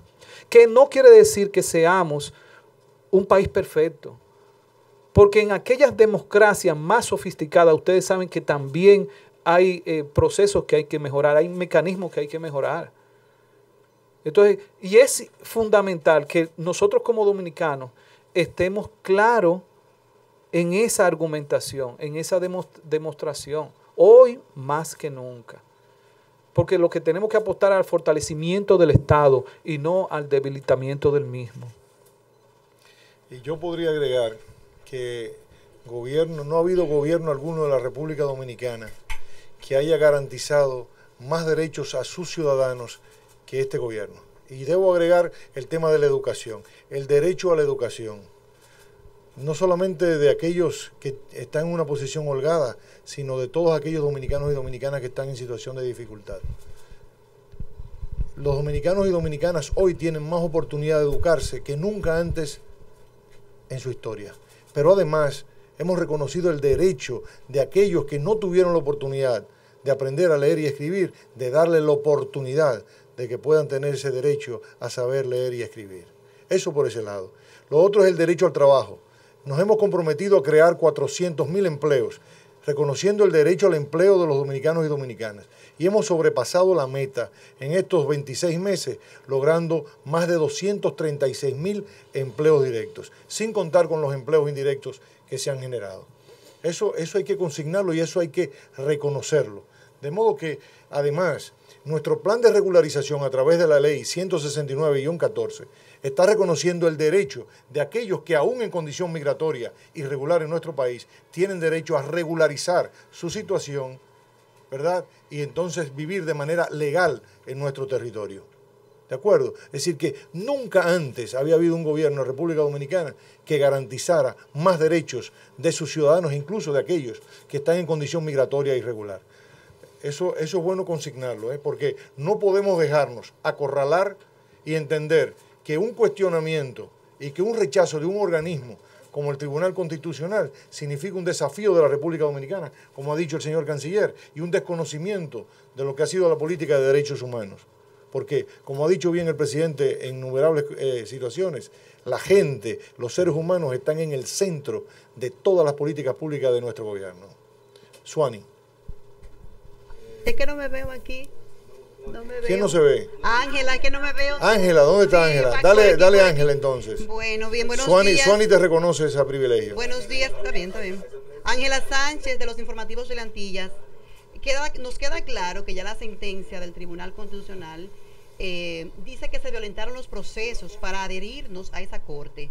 que no quiere decir que seamos un país perfecto, porque en aquellas democracias más sofisticadas, ustedes saben que también hay eh, procesos que hay que mejorar, hay mecanismos que hay que mejorar. Entonces, y es fundamental que nosotros como dominicanos estemos claros en esa argumentación, en esa demostración, hoy más que nunca. Porque lo que tenemos que apostar al fortalecimiento del Estado y no al debilitamiento del mismo. Y yo podría agregar que gobierno, no ha habido gobierno alguno de la República Dominicana que haya garantizado más derechos a sus ciudadanos que este gobierno y debo agregar el tema de la educación, el derecho a la educación, no solamente de aquellos que están en una posición holgada, sino de todos aquellos dominicanos y dominicanas que están en situación de dificultad. Los dominicanos y dominicanas hoy tienen más oportunidad de educarse que nunca antes en su historia. Pero además hemos reconocido el derecho de aquellos que no tuvieron la oportunidad de aprender a leer y escribir, de darle la oportunidad de que puedan tener ese derecho a saber leer y escribir. Eso por ese lado. Lo otro es el derecho al trabajo. Nos hemos comprometido a crear 400.000 empleos, reconociendo el derecho al empleo de los dominicanos y dominicanas. Y hemos sobrepasado la meta en estos 26 meses, logrando más de 236.000 empleos directos, sin contar con los empleos indirectos que se han generado. Eso, eso hay que consignarlo y eso hay que reconocerlo. De modo que, además, nuestro plan de regularización a través de la ley 169-14 está reconociendo el derecho de aquellos que aún en condición migratoria irregular en nuestro país tienen derecho a regularizar su situación, ¿verdad? Y entonces vivir de manera legal en nuestro territorio. ¿De acuerdo? Es decir, que nunca antes había habido un gobierno en República Dominicana que garantizara más derechos de sus ciudadanos, incluso de aquellos que están en condición migratoria irregular. Eso, es bueno consignarlo, ¿eh? porque no podemos dejarnos acorralar y entender que un cuestionamiento y que un rechazo de un organismo como el Tribunal Constitucional significa un desafío de la República Dominicana, como ha dicho el señor Canciller, y un desconocimiento de lo que ha sido la política de derechos humanos. Porque, como ha dicho bien el presidente en innumerables eh, situaciones, la gente, los seres humanos están en el centro de todas las políticas públicas de nuestro gobierno. Suani. Es que no me veo aquí. No me veo. ¿Quién no se ve? Ángela, es que no me veo. Ángela, ¿dónde está Ángela? dale, dale Ángela entonces. Bueno, bien, buenos Suani, días. Suani te reconoce ese privilegio. Buenos días, está bien, está bien. Ángela Sánchez, de los informativos de Antillas. nos queda claro que ya la sentencia del Tribunal Constitucional eh, dice que se violentaron los procesos para adherirnos a esa corte.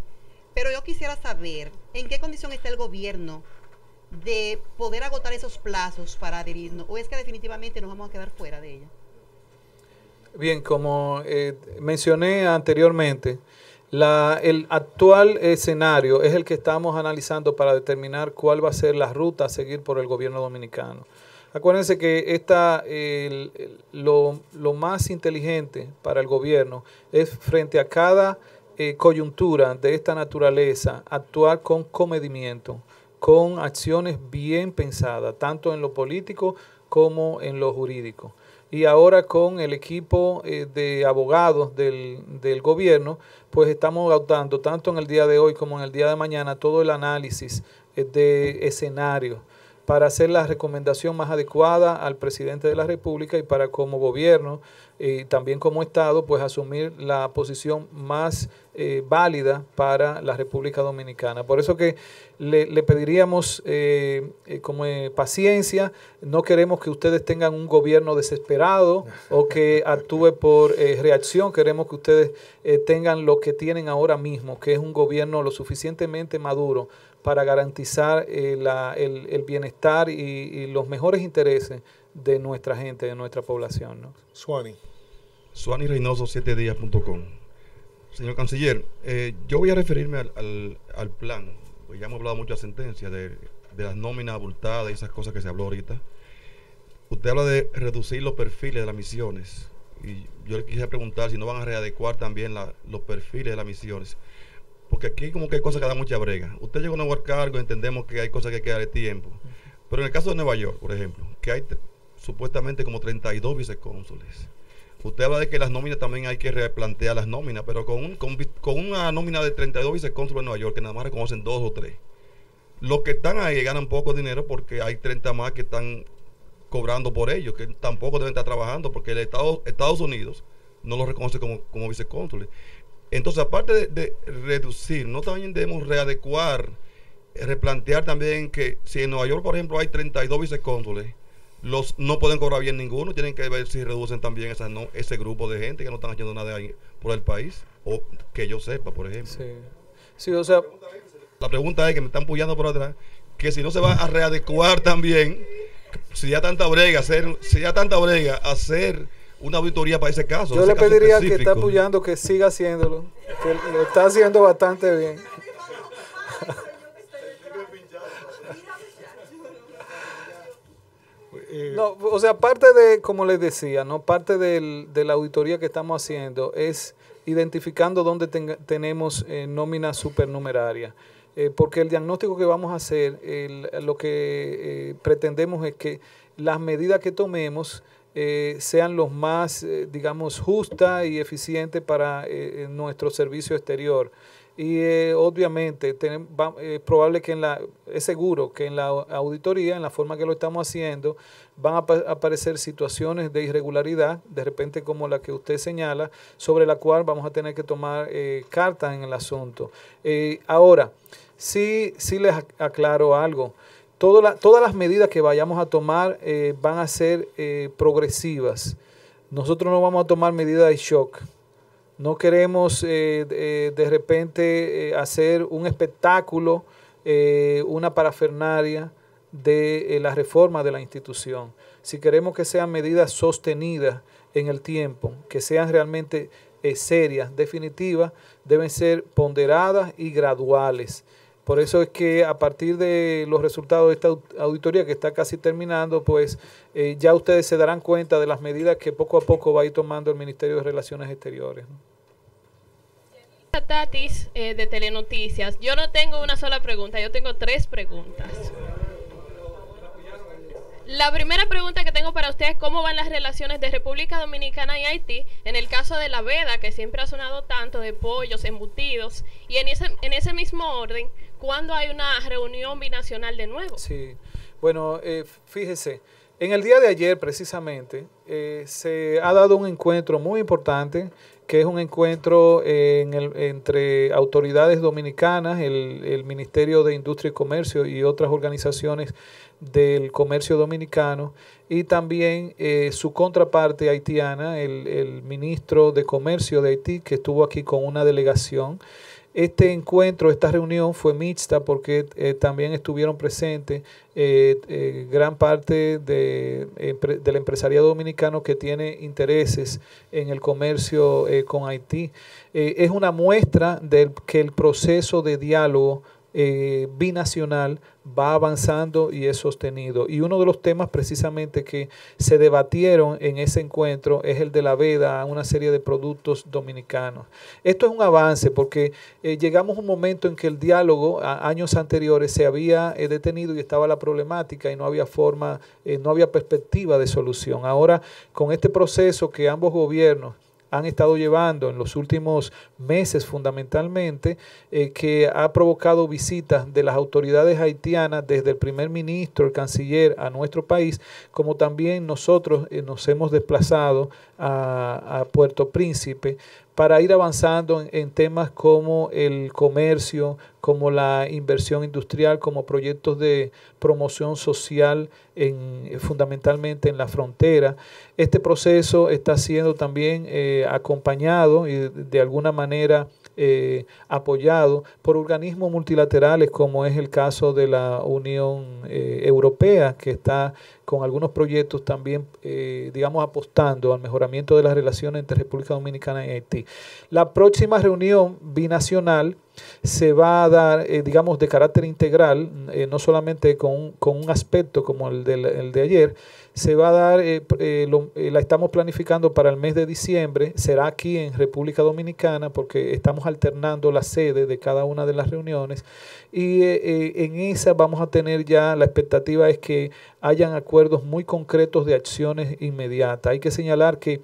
Pero yo quisiera saber en qué condición está el gobierno de poder agotar esos plazos para adherirnos? ¿O es que definitivamente nos vamos a quedar fuera de ella? Bien, como eh, mencioné anteriormente, el actual escenario es el que estamos analizando para determinar cuál va a ser la ruta a seguir por el gobierno dominicano. Acuérdense que esta, el, lo, lo, más inteligente para el gobierno es frente a cada eh, coyuntura de esta naturaleza actuar con comedimiento con acciones bien pensadas, tanto en lo político como en lo jurídico. Y ahora con el equipo eh, de abogados del, gobierno, pues estamos adoptando tanto en el día de hoy como en el día de mañana todo el análisis eh, de escenario para hacer la recomendación más adecuada al presidente de la República y para como gobierno eh, y también como Estado, pues asumir la posición más eh, válida para la República Dominicana. Por eso que le, pediríamos eh, eh, paciencia, no queremos que ustedes tengan un gobierno desesperado o que actúe por reacción, queremos que ustedes tengan lo que tienen ahora mismo, que es un gobierno lo suficientemente maduro para garantizar el, bienestar y, los mejores intereses de nuestra gente, de nuestra población. Suani. Suani 7 Señor canciller, eh, yo voy a referirme al, plan, pues ya hemos hablado mucho de sentencia, de, de las nóminas abultadas y esas cosas que se habló ahorita. Usted habla de reducir los perfiles de las misiones. Y yo le quisiera preguntar si no van a readecuar también los perfiles de las misiones. Porque aquí como que hay cosas que dan mucha brega. Usted llegó a un nuevo cargo, entendemos que hay cosas que hay que tiempo. Pero en el caso de Nueva York, por ejemplo, que hay supuestamente como 32 vicecónsules Usted habla de que las nóminas también hay que replantear las nóminas, pero con, con, una nómina de 32 vicecónsules de Nueva York, que nada más reconocen dos o tres, los que están ahí ganan poco dinero porque hay 30 más que están cobrando por ellos, que tampoco deben estar trabajando porque el Estado, Estados Unidos no los reconoce como, como vicecónsules. Entonces, aparte de, de, reducir, no también debemos readecuar, replantear también que si en Nueva York, por ejemplo, hay 32 vicecónsules, los no pueden cobrar bien ninguno, tienen que ver si reducen también esas no, ese grupo de gente que no están haciendo nada por el país, o que yo sepa, por ejemplo. Sí, o sea... La pregunta, es, que me están puyando por atrás, que si no se va a readecuar también, si ya tanta brega hacer, si ya tanta brega hacer una auditoría para ese caso. Yo le pediría que está apoyando que siga haciéndolo, que lo está haciendo bastante bien. Eh, no, o sea, parte de, como les decía, no parte de la auditoría que estamos haciendo es identificando dónde tenemos eh, nómina supernumeraria eh, porque el diagnóstico que vamos a hacer, lo que pretendemos es que las medidas que tomemos sean los más, digamos, justas y eficientes para nuestro servicio exterior y obviamente es probable que en la es seguro que en la auditoría en la forma que lo estamos haciendo van a aparecer situaciones de irregularidad, de repente como la que usted señala, sobre la cual vamos a tener que tomar eh, cartas en el asunto. Eh, ahora, sí, sí les aclaro algo. todas las medidas que vayamos a tomar eh, van a ser progresivas. Nosotros no vamos a tomar medidas de shock. No queremos de, repente hacer un espectáculo, una parafernaria de eh, la reforma de la institución, si queremos que sean medidas sostenidas en el tiempo, que sean realmente eh, serias, definitivas, deben ser ponderadas y graduales. Por eso es que a partir de los resultados de esta auditoría que está casi terminando, pues eh, ya ustedes se darán cuenta de las medidas que poco a poco va a ir tomando el Ministerio de Relaciones Exteriores. de Telenoticias. Yo no tengo una sola pregunta, yo tengo tres preguntas. La primera pregunta que tengo para ustedes, ¿cómo van las relaciones de República Dominicana y Haití? En el caso de la veda, que siempre ha sonado tanto de pollos, embutidos, y en ese, en ese mismo orden, ¿cuándo hay una reunión binacional de nuevo? Sí, bueno, eh, fíjese, en el día de ayer precisamente eh, se ha dado un encuentro muy importante, que es un encuentro entre autoridades dominicanas, el, el Ministerio de Industria y Comercio y otras organizaciones del comercio dominicano y también eh, su contraparte haitiana, el, ministro de Comercio de Haití, que estuvo aquí con una delegación. Este encuentro, esta reunión fue mixta porque eh, también estuvieron presentes eh, gran parte de, la empresaria dominicano que tiene intereses en el comercio con Haití. es una muestra de que el proceso de diálogo eh, binacional va avanzando y es sostenido. Y uno de los temas precisamente que se debatieron en ese encuentro es el de la veda a una serie de productos dominicanos. Esto es un avance porque eh, llegamos a un momento en que el diálogo a años anteriores se había eh, detenido y estaba la problemática y no había forma, no había perspectiva de solución. Ahora, con este proceso que ambos gobiernos han estado llevando en los últimos meses fundamentalmente, eh, que ha provocado visitas de las autoridades haitianas, desde el primer ministro, el canciller, a nuestro país, como también nosotros eh, nos hemos desplazado a, a Puerto Príncipe para ir avanzando en, temas como el comercio, como la inversión industrial, como proyectos de promoción social eh, fundamentalmente en la frontera. Este proceso está siendo también eh, acompañado y de alguna manera eh, apoyado por organismos multilaterales como es el caso de la Unión Europea que está con algunos proyectos también, eh, digamos, apostando al mejoramiento de las relaciones entre República Dominicana y Haití. La próxima reunión binacional se va a dar, eh, digamos, de carácter integral, eh, no solamente con, un aspecto como el el de ayer, se va a dar, eh, eh, eh, la estamos planificando para el mes de diciembre, será aquí en República Dominicana porque estamos alternando la sede de cada una de las reuniones y en esa vamos a tener ya, la expectativa es que hayan acuerdos muy concretos de acciones inmediatas. Hay que señalar que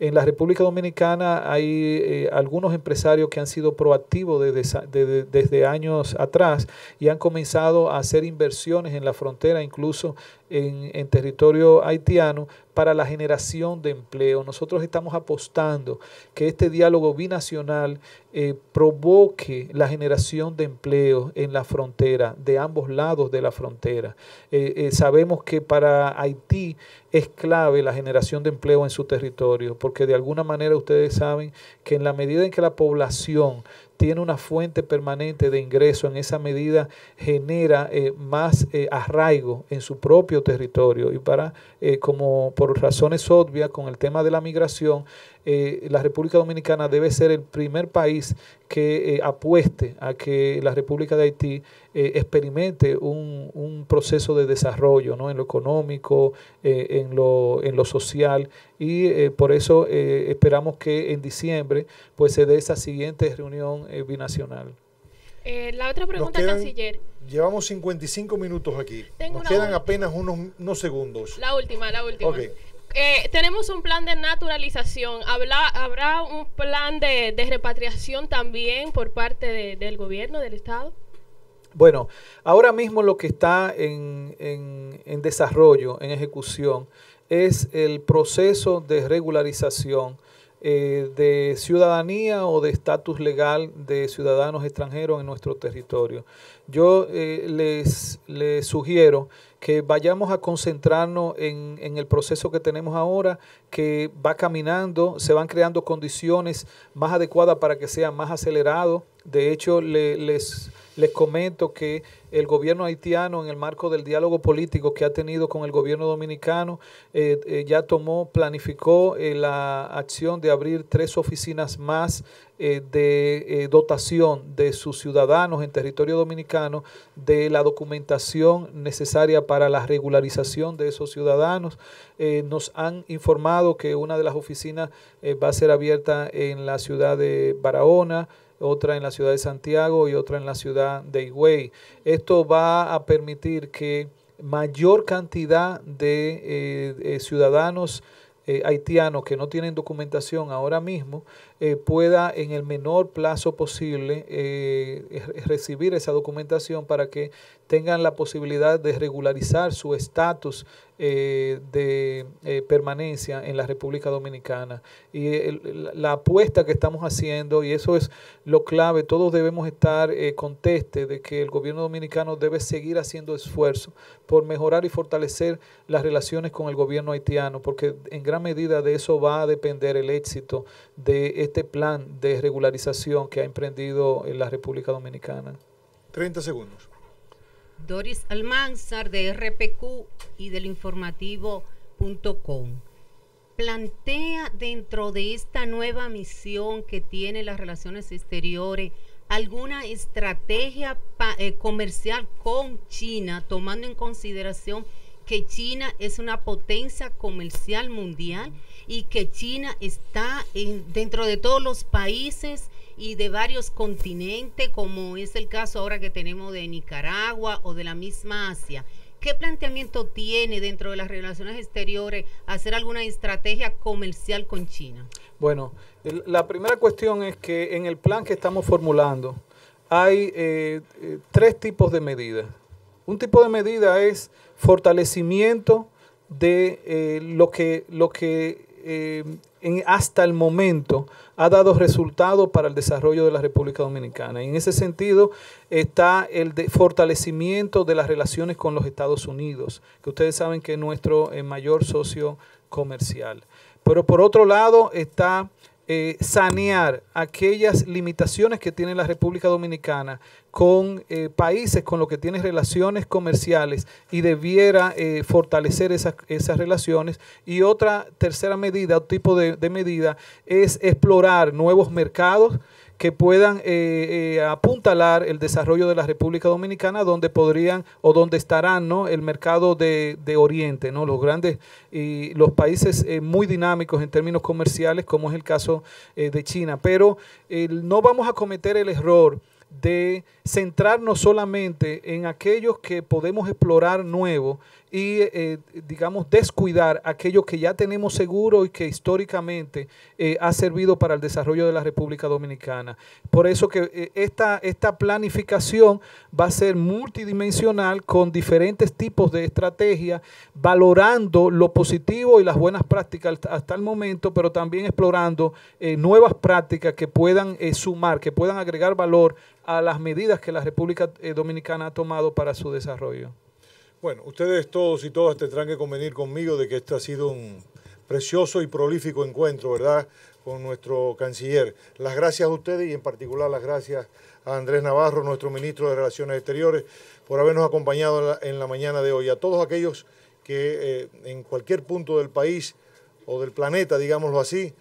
en la República Dominicana hay algunos empresarios que han sido proactivos desde, desde años atrás y han comenzado a hacer inversiones en la frontera, incluso en, territorio haitiano para la generación de empleo. Nosotros estamos apostando que este diálogo binacional eh, provoque la generación de empleo en la frontera, de ambos lados de la frontera. Eh, eh, sabemos que para Haití es clave la generación de empleo en su territorio, porque de alguna manera ustedes saben que en la medida en que la población tiene una fuente permanente de ingreso, en esa medida genera eh, más eh, arraigo en su propio territorio y para, eh, como por razones obvias, con el tema de la migración, eh, la República Dominicana debe ser el primer país que eh, apueste a que la República de Haití eh, experimente un, proceso de desarrollo ¿no? en lo económico, en, lo, social y por eso esperamos que en diciembre pues se dé esa siguiente reunión binacional. la otra pregunta, canciller. Llevamos 55 minutos aquí. Nos quedan apenas unos, unos, segundos. La última, la última. Okay. Eh, tenemos un plan de naturalización. Habla, ¿Habrá un plan de, repatriación también por parte del gobierno, del Estado? Bueno, ahora mismo lo que está en, en, desarrollo, en ejecución, es el proceso de regularización eh, de ciudadanía o de estatus legal de ciudadanos extranjeros en nuestro territorio. Yo eh, les, les sugiero que vayamos a concentrarnos en, el proceso que tenemos ahora, que va caminando, se van creando condiciones más adecuadas para que sea más acelerado. De hecho, les les comento que el gobierno haitiano, en el marco del diálogo político que ha tenido con el gobierno dominicano, eh, eh, ya tomó, planificó eh, la acción de abrir tres oficinas más de dotación de sus ciudadanos en territorio dominicano de la documentación necesaria para la regularización de esos ciudadanos. nos han informado que una de las oficinas va a ser abierta en la ciudad de Barahona otra en la ciudad de Santiago y otra en la ciudad de Higüey. Esto va a permitir que mayor cantidad de eh, eh, ciudadanos eh, haitianos que no tienen documentación ahora mismo pueda en el menor plazo posible recibir esa documentación para que tengan la posibilidad de regularizar su estatus eh, de eh, permanencia en la República Dominicana. Y la apuesta que estamos haciendo, y eso es lo clave, todos debemos estar eh, de que el gobierno dominicano debe seguir haciendo esfuerzo por mejorar y fortalecer las relaciones con el gobierno haitiano, porque en gran medida de eso va a depender el éxito de este plan de regularización que ha emprendido en eh, la República Dominicana. 30 segundos. Doris Almanzar de RPQ y del informativo.com. Plantea dentro de esta nueva misión que tiene las relaciones exteriores alguna estrategia eh, comercial con China, tomando en consideración que China es una potencia comercial mundial y que China está dentro de todos los países y de varios continentes, como es el caso ahora que tenemos de Nicaragua o de la misma Asia. ¿Qué planteamiento tiene dentro de las relaciones exteriores hacer alguna estrategia comercial con China? Bueno, la primera cuestión es que en el plan que estamos formulando hay eh, eh, tres tipos de medidas. Un tipo de medida es fortalecimiento de eh, lo, que, lo que eh, hasta el momento ha dado resultados para el desarrollo de la República Dominicana. Y en ese sentido está el fortalecimiento de las relaciones con los Estados Unidos, que ustedes saben que es nuestro eh, mayor socio comercial. Pero por otro lado está eh, sanear aquellas limitaciones que tiene la República Dominicana con eh, países con los que tiene relaciones comerciales y debiera eh, fortalecer esas, relaciones. Y otra tercera medida, o tipo de, de medida, es explorar nuevos mercados que puedan eh, eh, apuntalar el desarrollo de la República Dominicana, donde podrían o donde estarán ¿no? el mercado de, Oriente, ¿no? los grandes y los países eh, muy dinámicos en términos comerciales, como es el caso de China. Pero no vamos a cometer el error de centrarnos solamente en aquellos que podemos explorar nuevo y, eh, digamos, descuidar aquello que ya tenemos seguro y que históricamente eh, ha servido para el desarrollo de la República Dominicana. Por eso que eh, esta, esta planificación va a ser multidimensional con diferentes tipos de estrategias, valorando lo positivo y las buenas prácticas hasta el momento, pero también explorando nuevas prácticas que puedan sumar, que puedan agregar valor a las medidas que la República Dominicana ha tomado para su desarrollo. Bueno, ustedes todos y todas tendrán que convenir conmigo de que este ha sido un precioso y prolífico encuentro, ¿verdad?, con nuestro canciller. Las gracias a ustedes y en particular las gracias a Andrés Navarro, nuestro ministro de Relaciones Exteriores, por habernos acompañado en la, mañana de hoy. A todos aquellos que eh, en cualquier punto del país o del planeta, digámoslo así,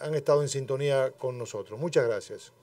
han estado en sintonía con nosotros. Muchas gracias.